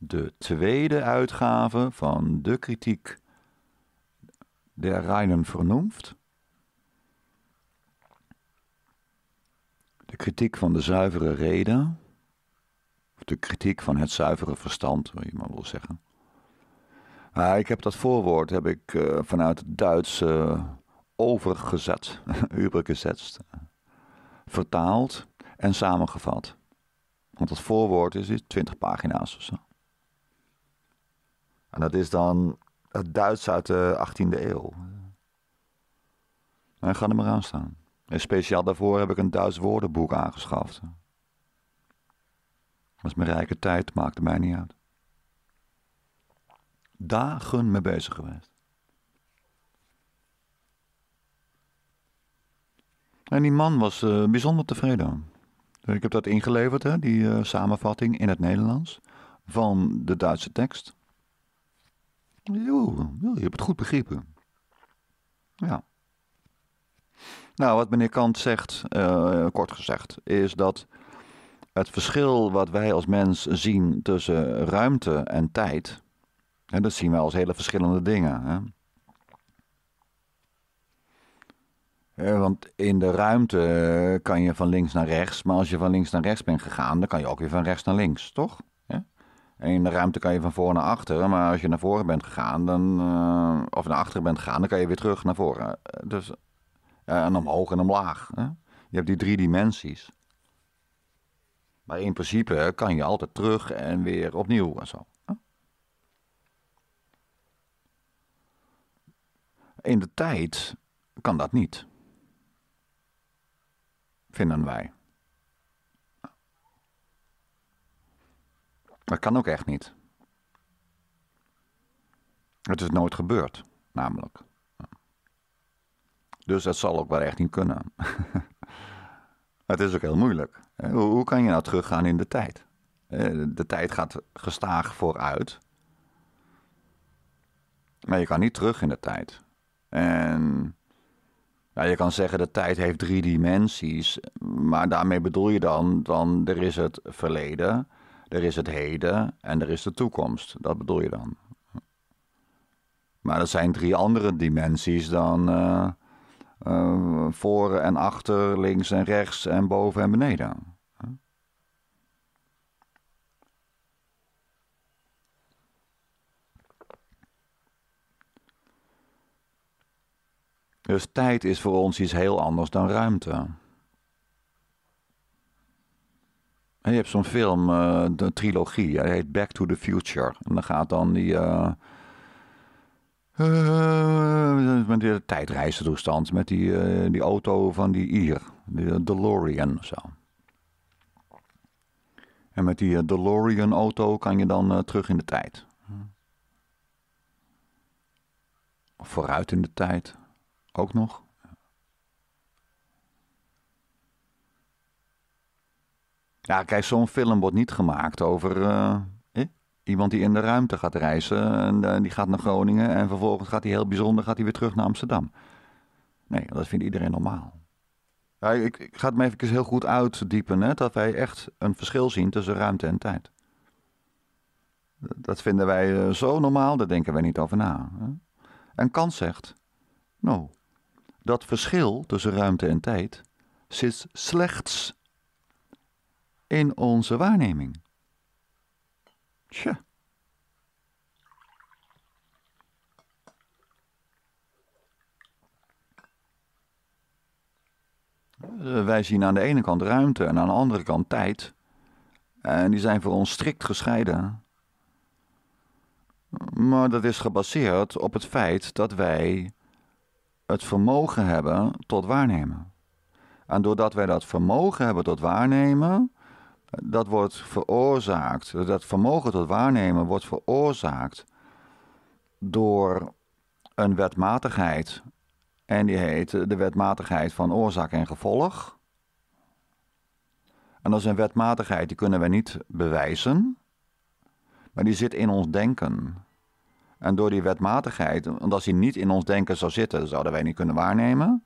de tweede uitgave van de kritiek der Reinen Vernunft. De kritiek van de zuivere reden, of de kritiek van het zuivere verstand, wil je maar wil zeggen. Ah, ik heb dat voorwoord heb ik, eh, vanuit het Duits uh, overgezet, overgezet, [LAUGHS] vertaald en samengevat. Want dat voorwoord is 20 pagina's of zo. En dat is dan het Duits uit de 18e eeuw. En ga er maar aan staan. En speciaal daarvoor heb ik een Duits woordenboek aangeschaft. Was mijn rijke tijd, maakte mij niet uit. Dagen mee bezig geweest. En die man was eh, bijzonder tevreden. Ik heb dat ingeleverd, hè, die eh, samenvatting in het Nederlands van de Duitse tekst. Jo, je hebt het goed begrepen. Ja. Nou, wat meneer Kant zegt, eh, kort gezegd, is dat het verschil wat wij als mens zien tussen ruimte en tijd, en dat zien wij als hele verschillende dingen. Hè? Want in de ruimte eh, kan je van links naar rechts, maar als je van links naar rechts bent gegaan, dan kan je ook weer van rechts naar links, toch? in de ruimte kan je van voor naar achter. Maar als je naar voren bent gegaan, dan, eh, of naar achter bent gegaan, dan kan je weer terug naar voren. Eh, dus, eh, en omhoog en omlaag. Hè? Je hebt die drie dimensies. Maar in principe kan je altijd terug en weer opnieuw en zo. In de tijd kan dat niet. Vinden wij. Dat kan ook echt niet. Het is nooit gebeurd, namelijk. Dus dat zal ook wel echt niet kunnen. [LAUGHS] het is ook heel moeilijk. Hoe kan je nou teruggaan in de tijd? De tijd gaat gestaag vooruit. Maar je kan niet terug in de tijd. En je kan zeggen de tijd heeft drie dimensies. Maar daarmee bedoel je dan, dan er is het verleden, er is het heden en er is de toekomst. Dat bedoel je dan. Maar dat zijn drie andere dimensies dan eh, eh, voor en achter, links en rechts en boven en beneden. Dus tijd is voor ons iets heel anders dan ruimte. Je hebt zo'n film, een eh, trilogie, hij heet Back to the Future. En dan gaat dan die... Uh, met die tijdreizentoestand, met die, die auto van die Ier, de DeLorean of zo. En met die DeLorean-auto kan je dan terug in de tijd. Of vooruit in de tijd, ook nog. Ja, kijk, zo'n film wordt niet gemaakt over eh? eh iemand die in de ruimte gaat reizen. En eh, die gaat naar Groningen en vervolgens gaat hij heel bijzonder gaat weer terug naar Amsterdam. Nee, dat vindt iedereen normaal. ik, ga het me even heel goed uitdiepen, hè, dat wij echt een verschil zien tussen ruimte en tijd. Dat vinden wij eh, zo normaal, daar denken wij niet over na. Hè? En Kant zegt, nou, dat verschil tussen ruimte en tijd zit slechts in onze waarneming. Tja. Eh, wij zien aan de ene kant ruimte en aan de andere kant tijd. En die zijn voor ons strikt gescheiden. Maar dat is gebaseerd op het feit dat wij het vermogen hebben tot waarnemen. En doordat wij dat vermogen hebben tot waarnemen, dat wordt veroorzaakt, dat vermogen tot waarnemen wordt veroorzaakt door een wetmatigheid. En die heet de wetmatigheid van oorzaak en gevolg. En dat is een wetmatigheid die kunnen we niet bewijzen, maar die zit in ons denken. En door die wetmatigheid, omdat die niet in ons denken zou zitten, zouden wij niet kunnen waarnemen.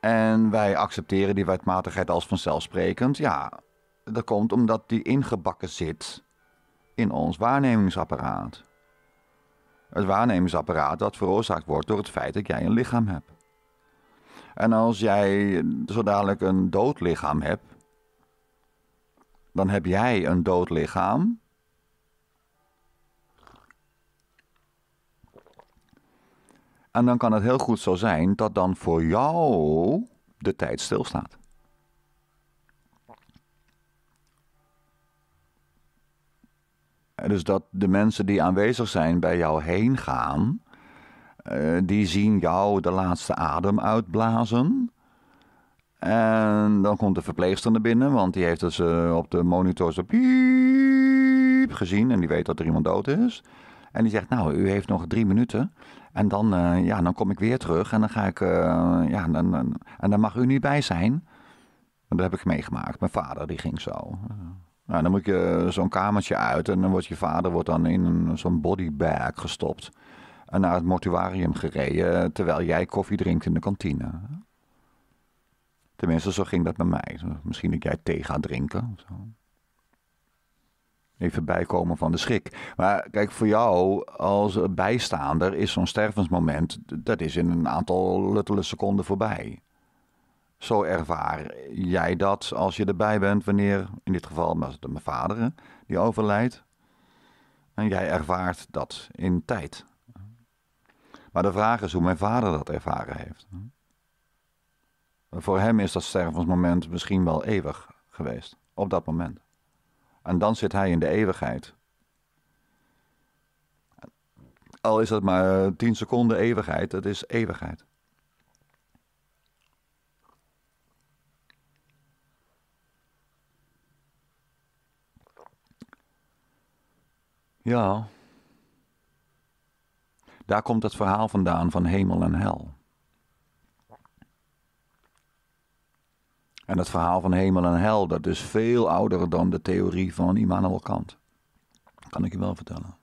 En wij accepteren die wetmatigheid als vanzelfsprekend. Ja, dat komt omdat die ingebakken zit in ons waarnemingsapparaat. Het waarnemingsapparaat dat veroorzaakt wordt door het feit dat jij een lichaam hebt. En als jij zo dadelijk een dood lichaam hebt, dan heb jij een dood lichaam En dan kan het heel goed zo zijn dat dan voor jou de tijd stilstaat. Dus dat de mensen die aanwezig zijn bij jou heen gaan, eh, die zien jou de laatste adem uitblazen. En dan komt de verpleegster naar binnen, want die heeft dus eh, op de monitor zo piep gezien en die weet dat er iemand dood is. En die zegt, nou, u heeft nog drie minuten. En dan, eh, ja, dan kom ik weer terug en dan ga ik, eh, ja, dan, en dan mag u niet bij zijn. En dat heb ik meegemaakt. Mijn vader, die ging zo. Nou, dan moet je zo'n kamertje uit en dan wordt je vader wordt dan in zo'n bodybag gestopt. En naar het mortuarium gereden, eh, terwijl jij koffie drinkt in de kantine. Tenminste, zo ging dat bij mij. Misschien dat jij thee gaat drinken. Of even bijkomen van de schrik. Maar kijk, voor jou als bijstaander is zo'n stervensmoment, dat is in een aantal luttele seconden voorbij. Zo ervaar jij dat als je erbij bent, wanneer, in dit geval mijn vader, die overlijdt. En jij ervaart dat in tijd. Maar de vraag is hoe mijn vader dat ervaren heeft. Voor hem is dat stervensmoment misschien wel eeuwig geweest, op dat moment. En dan zit hij in de eeuwigheid. Al is dat maar eh, tien seconden eeuwigheid, dat is eeuwigheid. Ja. Daar komt het verhaal vandaan van hemel en hel. En het verhaal van hemel en hel, dat is veel ouder dan de theorie van Immanuel Kant. kan ik je wel vertellen.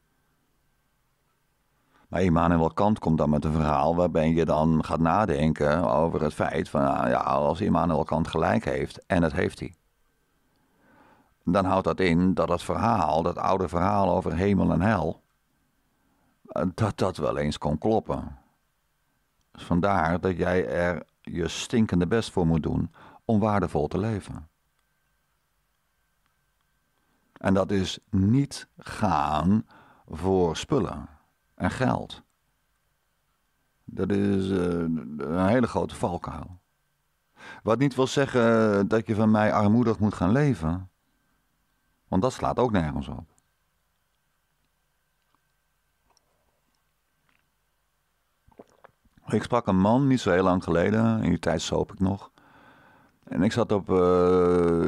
Maar Immanuel Kant komt dan met een verhaal waarbij je dan gaat nadenken over het feit van, nou ja, als Immanuel Kant gelijk heeft, en dat heeft hij. Dan houdt dat in dat het verhaal, dat oude verhaal over hemel en hel, dat dat wel eens kon kloppen. Dus vandaar dat jij er je stinkende best voor moet doen om waardevol te leven. En dat is niet gaan voor spullen en geld. Dat is eh, een hele grote valkuil. Wat niet wil zeggen dat je van mij armoedig moet gaan leven. Want dat slaat ook nergens op. Ik sprak een man niet zo heel lang geleden, in die tijd zoop ik nog. En ik zat op, eh,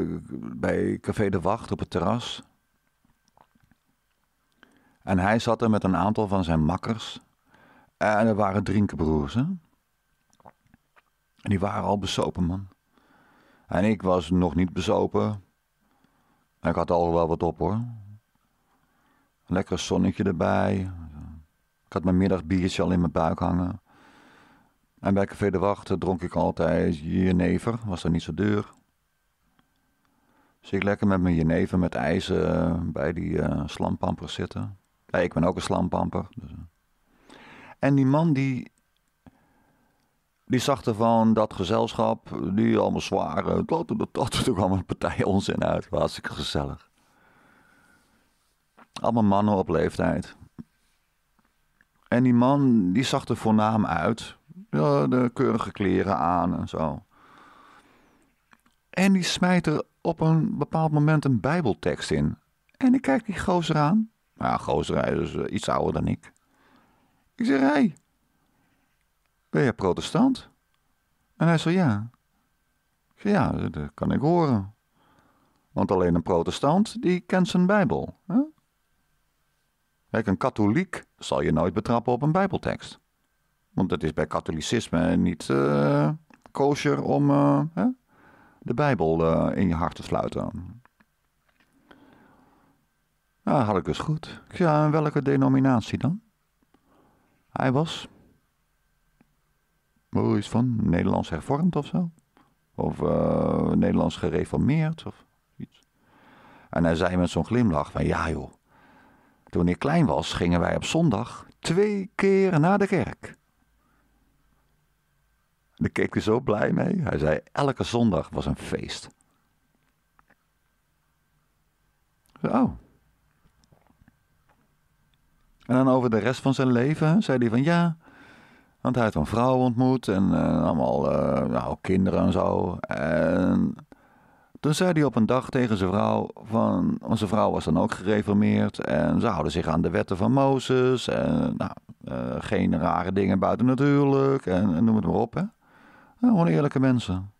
bij Café de Wacht op het terras. En hij zat er met een aantal van zijn makkers. En er waren drinkenbroers, hè? En die waren al besopen, man. En ik was nog niet bezopen. En ik had al wel wat op, hoor. Lekker zonnetje erbij. Ik had mijn middagbiertje al in mijn buik hangen. En bij Café de Wacht dronk ik altijd jenever, was dat niet zo duur. Zit ik lekker met mijn jenever met ijzen eh, bij die uh, eh, slampampers zitten. Ja, ik ben ook een slampamper. Dus. Eh. En die man die, die zag er van dat gezelschap, die allemaal zware, dat, dat, ook allemaal een partij onzin uit. Was hartstikke gezellig. Allemaal mannen op leeftijd. En die man die zag er voornaam uit ja, de keurige kleren aan en zo. En die smijt er op een bepaald moment een bijbeltekst in. En ik kijk die gozer aan. Nou, ja, gozer, is eh, iets ouder dan ik. Ik zeg, hé, ben je protestant? En hij zei, ja. Ik zeg, ja, dat eh, kan ik horen. Want alleen een protestant, die kent zijn bijbel. Hè? Kijk, een katholiek zal je nooit betrappen op een bijbeltekst. Want het is bij katholicisme niet uh, kosher om eh, de Bijbel eh, in je hart te sluiten. Nou, had ik dus goed. Ik zei, ja, en welke denominatie dan? Hij was. Hoe is van? Nederlands hervormd of zo? Of Nederlands gereformeerd of iets. En hij zei met zo'n glimlach van ja joh. Toen ik klein was gingen wij op zondag twee keer naar de kerk. Daar keek hij zo blij mee. Hij zei, elke zondag was een feest. Zo. Oh. En dan over de rest van zijn leven zei hij van ja, want hij had een vrouw ontmoet en eh, allemaal eh, nou, kinderen en zo. En toen zei hij op een dag tegen zijn vrouw: van, Onze vrouw was dan ook gereformeerd. En ze houden zich aan de wetten van Mozes. En nou, eh, geen rare dingen buiten natuurlijk. En, en noem het maar op. Hè. Nou, oneerlijke mensen.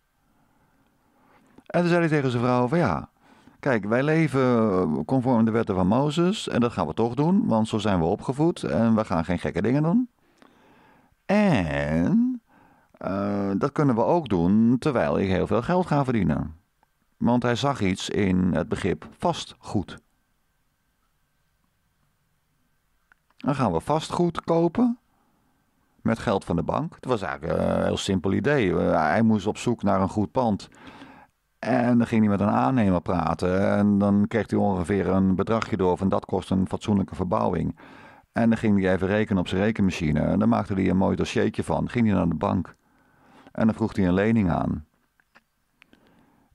En toen zei hij tegen zijn vrouw van ja, kijk, wij leven eh, conform de wetten van Mozes en dat gaan we toch doen, want zo zijn we opgevoed en we gaan geen gekke dingen doen. En eh, dat kunnen we ook doen terwijl ik heel veel geld ga verdienen. Want hij zag iets in het begrip vastgoed. Dan gaan we vastgoed kopen met geld van de bank. Het was eigenlijk een eh, heel simpel idee. Eh, hij moest op zoek naar een goed pand. En dan ging hij met een aannemer praten. En dan kreeg hij ongeveer een bedragje door van dat kost een fatsoenlijke verbouwing. En dan ging hij even rekenen op zijn rekenmachine. En dan maakte hij een mooi dossiertje van. Ging hij naar de bank. En dan vroeg hij een lening aan.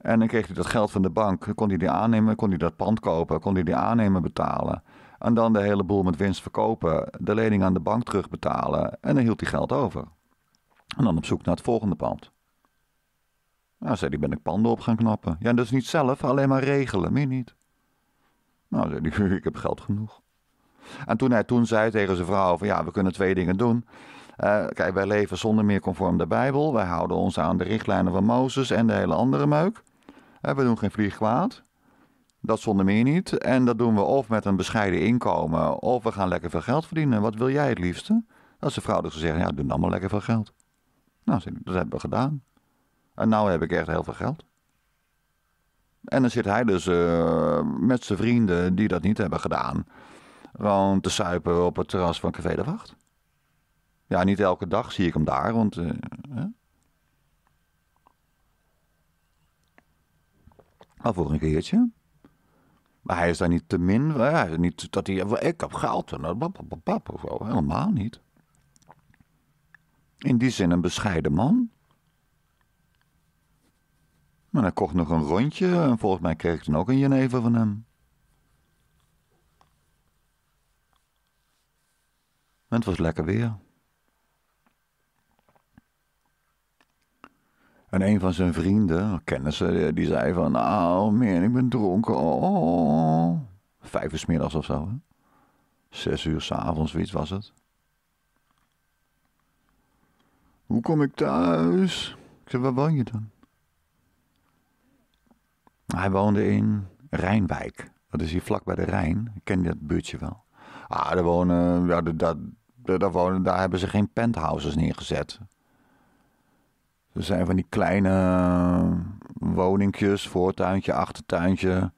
En dan kreeg hij dat geld van de bank. Kon hij die aannemen, kon hij dat pand kopen, kon hij die aannemen betalen. En dan de hele boel met winst verkopen, de lening aan de bank terugbetalen. En dan hield hij geld over. En dan op zoek naar het volgende pand. Nou, zei hij, ben ik panden op gaan knappen. Ja, dat is niet zelf, alleen maar regelen, meer niet. Nou, zei hij, [LAUGHS] ik heb geld genoeg. En toen hij toen zei tegen zijn vrouw van ja, we kunnen twee dingen doen. Eh, kijk, wij leven zonder meer conform de Bijbel. Wij houden ons aan de richtlijnen van Mozes en de hele andere meuk. We doen geen vliegkwaad. Dat zonder meer niet. En dat doen we of met een bescheiden inkomen, of we gaan lekker veel geld verdienen. Wat wil jij het liefste? Als de vrouw dus zegt, ja, doe dan maar lekker veel geld. Nou, dat hebben we gedaan. En nou heb ik echt heel veel geld. En dan zit hij dus eh, met zijn vrienden die dat niet hebben gedaan, gewoon te suipen op het terras van Café de Wacht. Ja, niet elke dag zie ik hem daar, want eh, Maar voor een keertje. Maar hij is daar niet te min. Hè? Niet dat hij. Ik heb geld. En of Helemaal niet. In die zin een bescheiden man. Maar hij kocht nog een rondje. En volgens mij kreeg ik dan ook een jenever van hem. En het was lekker weer. En een van zijn vrienden, kennissen, die zei van... oh man, ik ben dronken. Oh. Vijf uur middags of zo. Zes uur s'avonds, zoiets was het. Hoe kom ik thuis? Ik zei, waar woon je dan? Hij woonde in Rijnwijk. Dat is hier vlak bij de Rijn. Ik ken dat buurtje wel. Ah, daar wonen... Ja, daar, daar, daar, wonen, daar hebben ze geen penthouses neergezet. Er zijn van die kleine eh, woningjes, voortuintje, achtertuintje.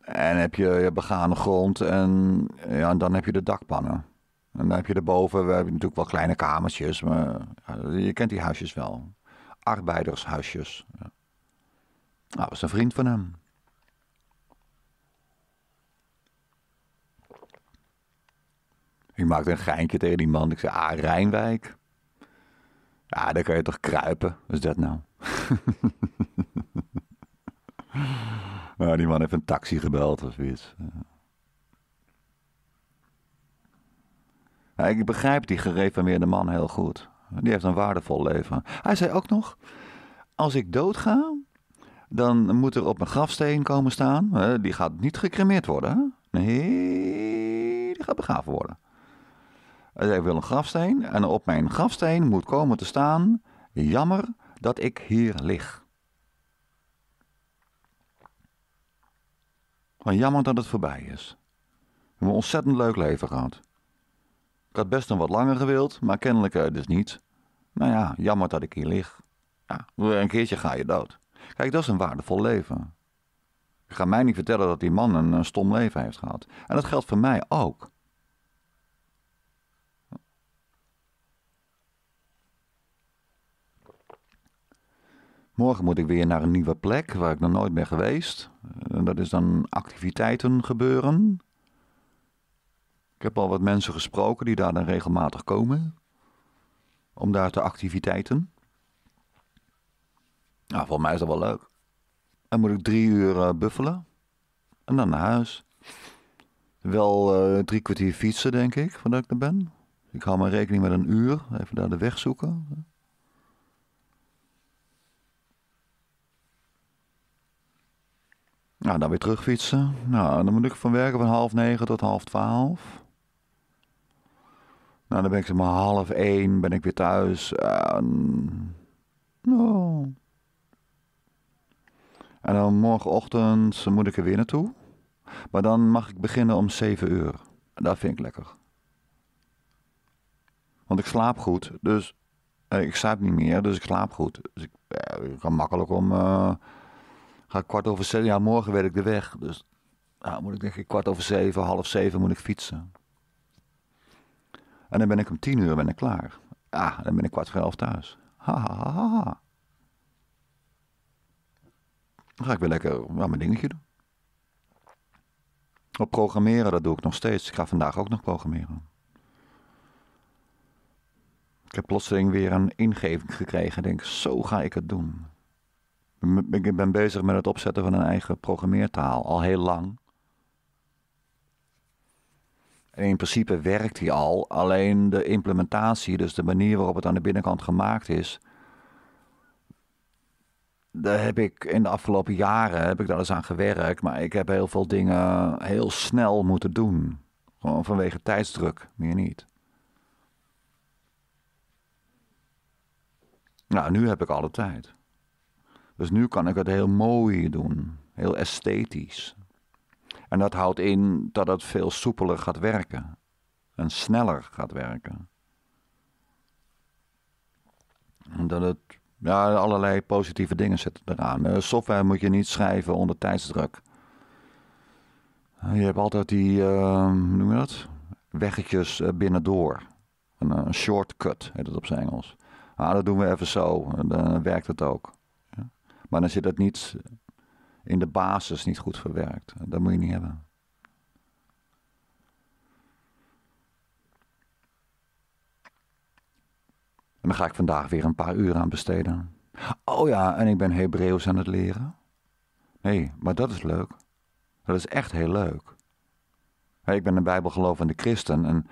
En heb je, je begane grond en, ja, en dan heb je de dakpannen. En dan heb je erboven, we hebben natuurlijk wel kleine kamertjes, maar je kent die huisjes wel. Arbeidershuisjes. Ja. Nou, dat was een vriend van hem. Ik maakte een geintje tegen die man. Ik zei, ah, Rijnwijk. Ah, dan kan je toch kruipen? Wat is dat nou? nou, [LAUGHS] die man heeft een taxi gebeld of iets. Ja, ik begrijp die gereformeerde man heel goed. Die heeft een waardevol leven. Hij zei ook nog: Als ik doodga, dan moet er op mijn grafsteen komen staan. Die gaat niet gecremeerd worden. Nee, die gaat begraven worden ik wil een grafsteen en op mijn grafsteen moet komen te staan, jammer dat ik hier lig. Van jammer dat het voorbij is. We hebben een ontzettend leuk leven gehad. Ik had best een wat langer gewild, maar kennelijk eh, dus niet. Nou ja, jammer dat ik hier lig. Ja, een keertje ga je dood. Kijk, dat is een waardevol leven. Ik ga mij niet vertellen dat die man een stom leven heeft gehad. En dat geldt voor mij ook. Morgen moet ik weer naar een nieuwe plek waar ik nog nooit ben geweest. En eh, dat is dan activiteiten gebeuren. Ik heb al wat mensen gesproken die daar dan regelmatig komen. Om daar te activiteiten. Nou, voor mij is dat wel leuk. Dan moet ik drie uur eh, buffelen. En dan naar huis. Wel eh, drie kwartier fietsen, denk ik, voordat ik er ben. Ik hou maar rekening met een uur. Even daar de weg zoeken. Nou, dan weer terugfietsen. Nou, dan moet ik van werken van half negen tot half twaalf. Nou, dan ben ik om half één ben ik weer thuis. En, nou. en dan morgenochtend moet ik er weer naartoe. Maar dan mag ik beginnen om zeven uur. Dat vind ik lekker. Want ik slaap goed, dus eh, ik slaap niet meer, dus ik slaap goed. Dus ik, eh, ik kan makkelijk om eh, kwart over zeven. Ja, morgen werk ik de weg. Dus nou, moet ik denk ik kwart over zeven, half zeven moet ik fietsen. En dan ben ik om tien uur ben ik klaar. Ah, dan ben ik kwart voor elf thuis. Ha, Dan ga ik weer lekker nou, mijn dingetje doen. Op programmeren, dat doe ik nog steeds. Ik ga vandaag ook nog programmeren. Ik heb plotseling weer een ingeving gekregen. denk, zo ga ik het doen. Ik ben bezig met het opzetten van een eigen programmeertaal, al heel lang. En in principe werkt die al, alleen de implementatie, dus de manier waarop het aan de binnenkant gemaakt is, daar heb ik in de afgelopen jaren heb ik daar eens aan gewerkt, maar ik heb heel veel dingen heel snel moeten doen. Gewoon vanwege tijdsdruk, meer niet. Nou, nu heb ik alle tijd. Dus nu kan ik het heel mooi doen, heel esthetisch. En dat houdt in dat het veel soepeler gaat werken en sneller gaat werken. En dat het, ja, allerlei positieve dingen zitten eraan. Eh, software moet je niet schrijven onder tijdsdruk. Eh, je hebt altijd die, uh, hoe noem je dat? Weggetjes binnendoor. Een, een shortcut heet het op zijn Engels. Ah, dat doen we even zo. Dan werkt het ook. Maar dan zit dat niet in de basis niet goed verwerkt. Dat moet je niet hebben. En daar ga ik vandaag weer een paar uur aan besteden. Oh ja, en ik ben Hebreeuws aan het leren. Nee, maar dat is leuk. Dat is echt heel leuk. Ik ben een bijbelgelovende christen en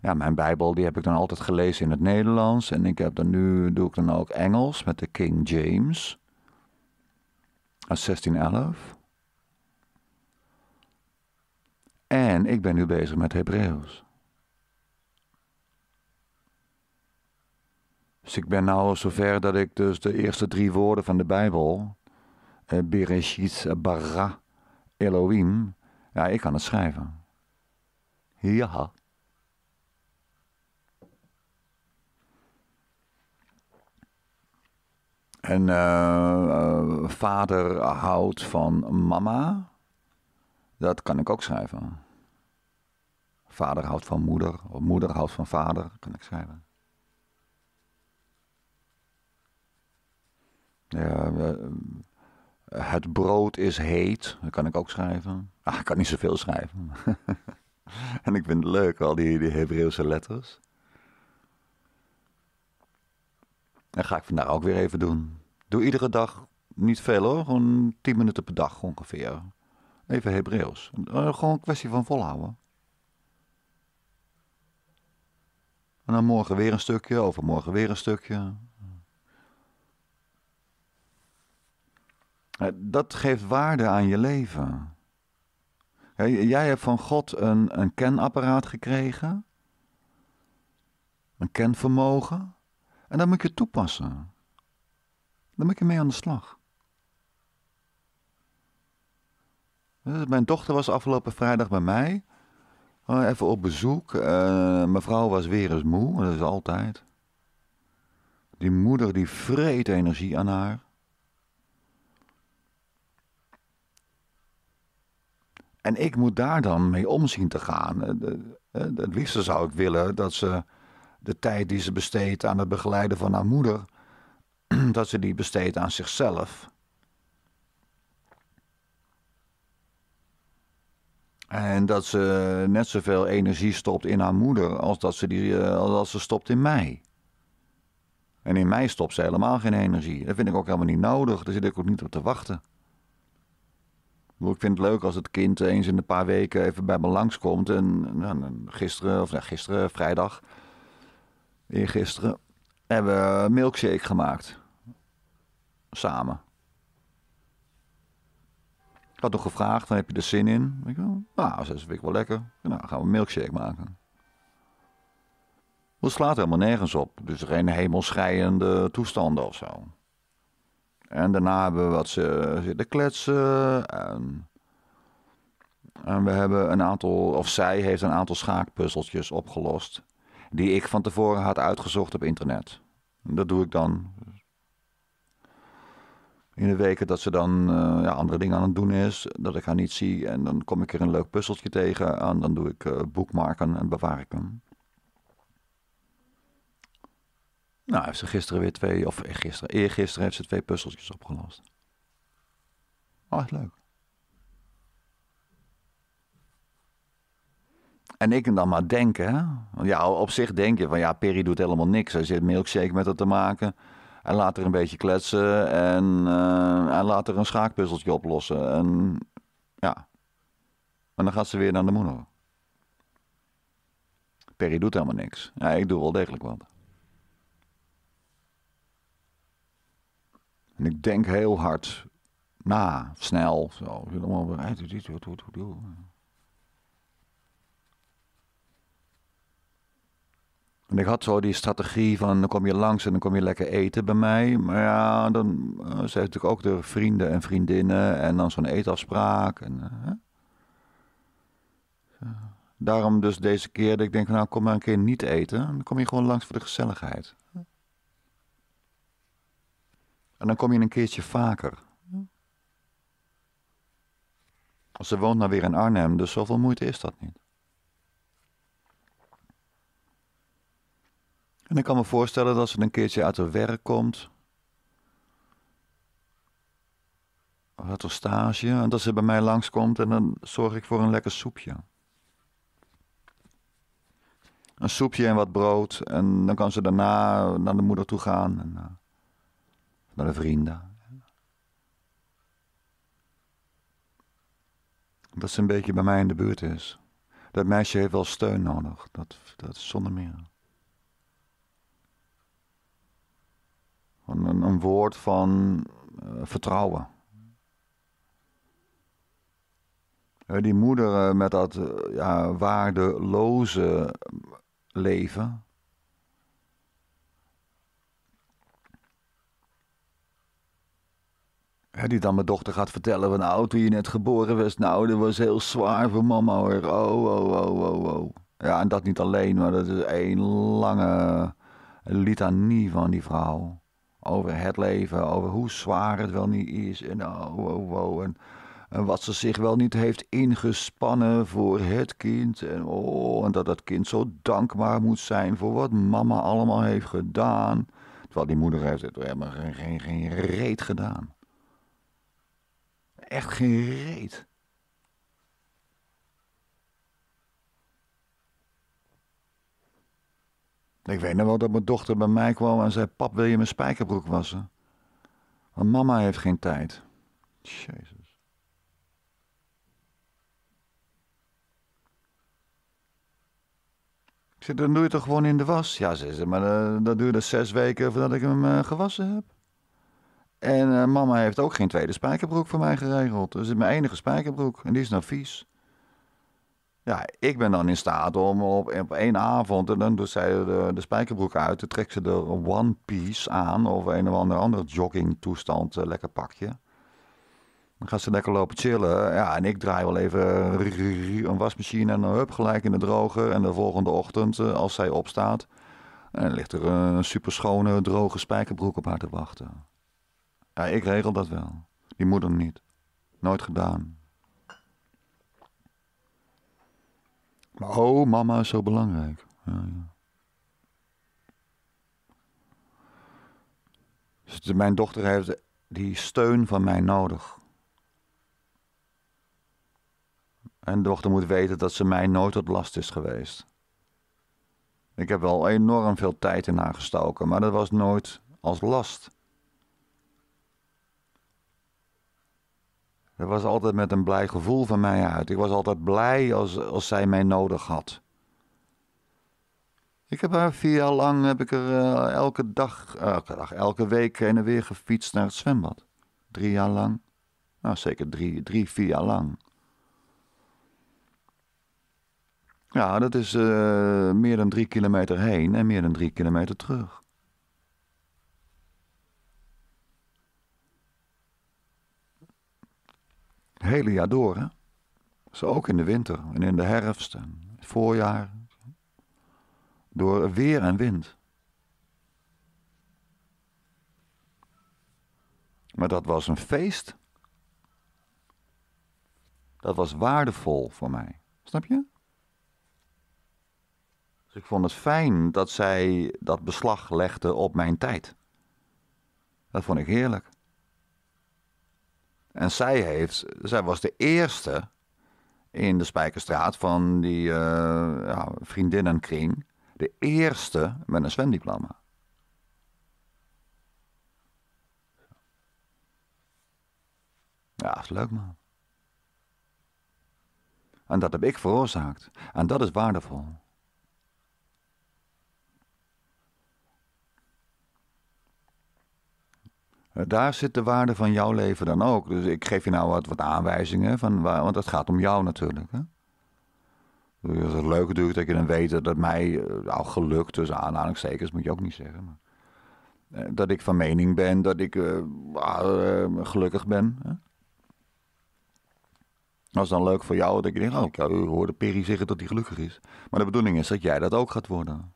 ja, mijn bijbel die heb ik dan altijd gelezen in het Nederlands. En ik heb dan nu, doe ik dan ook Engels met de King James als 1611. En ik ben nu bezig met Hebreeuws. Dus ik ben nou zover dat ik dus de eerste drie woorden van de Bijbel, eh, Bereshit, Bara, Elohim, ja, ik kan het schrijven. Ja. En uh, vader houdt van mama. Dat kan ik ook schrijven. Vader houdt van moeder. Of moeder houdt van vader. Dat kan ik schrijven. Ja, het brood is heet. Dat kan ik ook schrijven. Ah, ik kan niet zoveel schrijven. [LAUGHS] en ik vind het leuk, al die, die Hebreeuwse letters. Dat ga ik vandaag ook weer even doen. Doe iedere dag niet veel hoor, gewoon tien minuten per dag ongeveer. Even Hebreeuws. Eh, gewoon een kwestie van volhouden. En dan morgen weer een stukje, overmorgen weer een stukje. Eh, dat geeft waarde aan je leven. Jij hebt van God een, een kenapparaat gekregen. Een kenvermogen. En dan moet je toepassen. Dan moet je mee aan de slag. Dus mijn dochter was afgelopen vrijdag bij mij. Oh, even op bezoek. Uh, mevrouw was weer eens moe, dat is altijd. Die moeder die vreet energie aan haar. En ik moet daar dan mee om zien te gaan. Eh, eh, het liefste zou ik willen dat ze de tijd die ze besteedt aan het begeleiden van haar moeder, [CLEARS THROAT] dat ze die besteedt aan zichzelf. En dat ze net zoveel energie stopt in haar moeder als dat ze, die, eh, als ze stopt in mij. En in mij stopt ze helemaal geen energie. Dat vind ik ook helemaal niet nodig. Daar zit ik ook niet op te wachten. Ik vind het leuk als het kind eens in een paar weken even bij me langskomt. En nou, gisteren, of nou, gisteren, vrijdag, eergisteren, hebben we een milkshake gemaakt. Samen. Ik had nog gevraagd, dan heb je er zin in? Ik wel, nou, ze vind ik wel lekker. Nou, gaan we een milkshake maken. Dat slaat helemaal nergens op. Dus geen hemelschrijende toestanden of zo. En daarna hebben we wat ze eh, zitten kletsen. En, en we hebben een aantal, of zij heeft een aantal schaakpuzzeltjes opgelost die ik van tevoren had uitgezocht op internet. Dat doe ik dan in de weken dat ze dan eh, ja, andere dingen aan het doen is, dat ik haar niet zie en dan kom ik er een leuk puzzeltje tegen en dan doe ik uh, eh, boekmarken en bewaar ik hem. Nou, heeft ze gisteren weer twee, of eh, gisteren, eergisteren heeft ze twee puzzeltjes opgelost. Oh, leuk. En ik en dan maar denken. Hè? ja, op zich denk je van ja, Perry doet helemaal niks. Hij zit milkshake met het te maken. Hij laat er een beetje kletsen en eh, hij laat er een schaakpuzzeltje oplossen. En ja. En dan gaat ze weer naar de moeder. Perry doet helemaal niks. Ja, ik doe wel degelijk wat. En ik denk heel hard na, snel. Zo. En ik had zo die strategie van dan kom je langs en dan kom je lekker eten bij mij. Maar ja, dan uh, eh, zijn natuurlijk ook de vrienden en vriendinnen en dan zo'n eetafspraak. En, eh, Daarom dus deze keer dat ik denk, nou kom maar een keer niet eten. Dan kom je gewoon langs voor de gezelligheid. En dan kom je een keertje vaker. Ze woont nou weer in Arnhem, dus zoveel moeite is dat niet. En ik kan me voorstellen dat ze een keertje uit haar werk komt. Of uit haar stage. En dat ze bij mij langskomt en dan zorg ik voor een lekker soepje. Een soepje en wat brood. En dan kan ze daarna naar de moeder toe gaan. En, eh, naar de vrienden. Dat ze een beetje bij mij in de buurt is. Dat meisje heeft wel steun nodig. Dat, dat zonder meer. een, een woord van eh, vertrouwen. die moeder eh, met dat eh, ja, waardeloze leven. die dan mijn dochter gaat vertellen van nou, toen je net geboren was, nou, dat was heel zwaar voor mama hoor. Oh, oh, oh, oh, oh. oh. Ja, en dat niet alleen, maar dat is een lange litanie van die vrouw over het leven, over hoe zwaar het wel niet is en oh, oh, oh en, wat ze zich wel niet heeft ingespannen voor het kind en oh, en dat dat kind zo dankbaar moet zijn voor wat mama allemaal heeft gedaan, terwijl die moeder heeft het helemaal geen, geen, geen reet gedaan. Echt geen reet. Ik weet nog wel dat mijn dochter bij mij kwam en zei: Pap, wil je mijn spijkerbroek wassen? Want mama heeft geen tijd. Jezus. Ik zeg, Dan doe je toch gewoon in de was? Ja, zei maar dat eh, dat duurde zes weken voordat ik hem eh, gewassen heb. En eh, mama heeft ook geen tweede spijkerbroek voor mij geregeld. Dus het is mijn enige spijkerbroek en die is nou vies. Ja, ik ben dan in staat om op, op één avond, en dan doet zij de, spijkerbroek uit, dan trekt ze de One Piece aan of een of ander, andere joggingtoestand, eh, lekker pakje. Dan gaat ze lekker lopen chillen. Ja, en ik draai wel even een wasmachine en hup, gelijk in de droger. En de volgende ochtend, eh, als zij opstaat, en eh, ligt er een superschone, droge spijkerbroek op haar te wachten. Ja, ik regel dat wel. Die moeder niet. Nooit gedaan. oh, mama is zo belangrijk. Ja, ja. Dus mijn dochter heeft die steun van mij nodig. En dochter moet weten dat ze mij nooit tot last is geweest. Ik heb wel enorm veel tijd in haar gestoken, maar dat was nooit als last. Dat was altijd met een blij gevoel van mij uit. Ik was altijd blij als, als zij mij nodig had. Ik heb haar vier jaar lang heb ik er eh, elke dag, elke dag, elke week heen en weer gefietst naar het zwembad. Drie jaar lang. Nou, zeker drie, drie vier jaar lang. Ja, dat is eh, meer dan drie kilometer heen en meer dan drie kilometer terug. Het hele jaar door, hè? Zo ook in de winter en in de herfst en het voorjaar. Door weer en wind. Maar dat was een feest. Dat was waardevol voor mij. Snap je? Dus ik vond het fijn dat zij dat beslag legde op mijn tijd. Dat vond ik heerlijk. En zij, heeft, zij was de eerste in de Spijkerstraat van die uh, ja, vriendinnenkring. De eerste met een zwemdiploma. Ja, is leuk man. En dat heb ik veroorzaakt. En dat is waardevol. Eh, daar zit de waarde van jouw leven dan ook. Dus ik geef je nou wat, wat aanwijzingen, van waar, want het gaat om jou natuurlijk. Hè? Dus het leuke natuurlijk dat je dan weet dat mij, nou geluk zeker. aanhalingstekens moet je ook niet zeggen. Maar, eh, dat ik van mening ben, dat ik eh, ah, gelukkig ben. Hè? Dat is dan leuk voor jou dat je denkt, oh, ik hoorde Perry zeggen dat hij gelukkig is. Maar de bedoeling is dat jij dat ook gaat worden.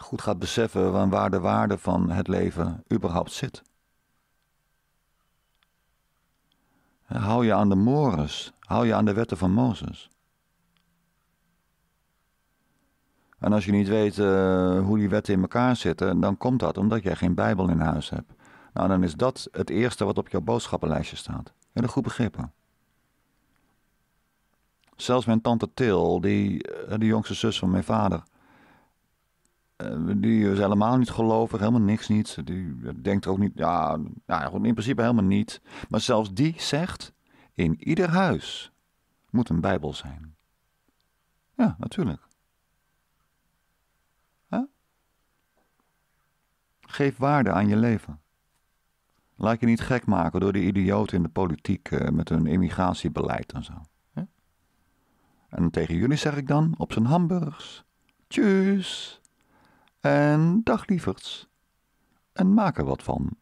goed gaat beseffen waar de waarde van het leven überhaupt zit. Hou je aan de mores, hou je aan de wetten van Mozes. En als je niet weet eh, hoe die wetten in elkaar zitten, dan komt dat omdat jij geen Bijbel in huis hebt. Nou, dan is dat het eerste wat op jouw boodschappenlijstje staat. Heel goed begrippen. Zelfs mijn tante Til, die, eh, de jongste zus van mijn vader, eh, die is helemaal niet gelovig, helemaal niks niet. Die denkt ook niet, ja, in principe helemaal niet. Maar zelfs die zegt, in ieder huis moet een Bijbel zijn. Ja, natuurlijk. Geef waarde aan je leven. Laat je niet gek maken door die idioten in de politiek eh, met hun immigratiebeleid en zo. En tegen jullie zeg ik dan, op zijn hamburgers, tjus. En dag lieverds, en maak er wat van.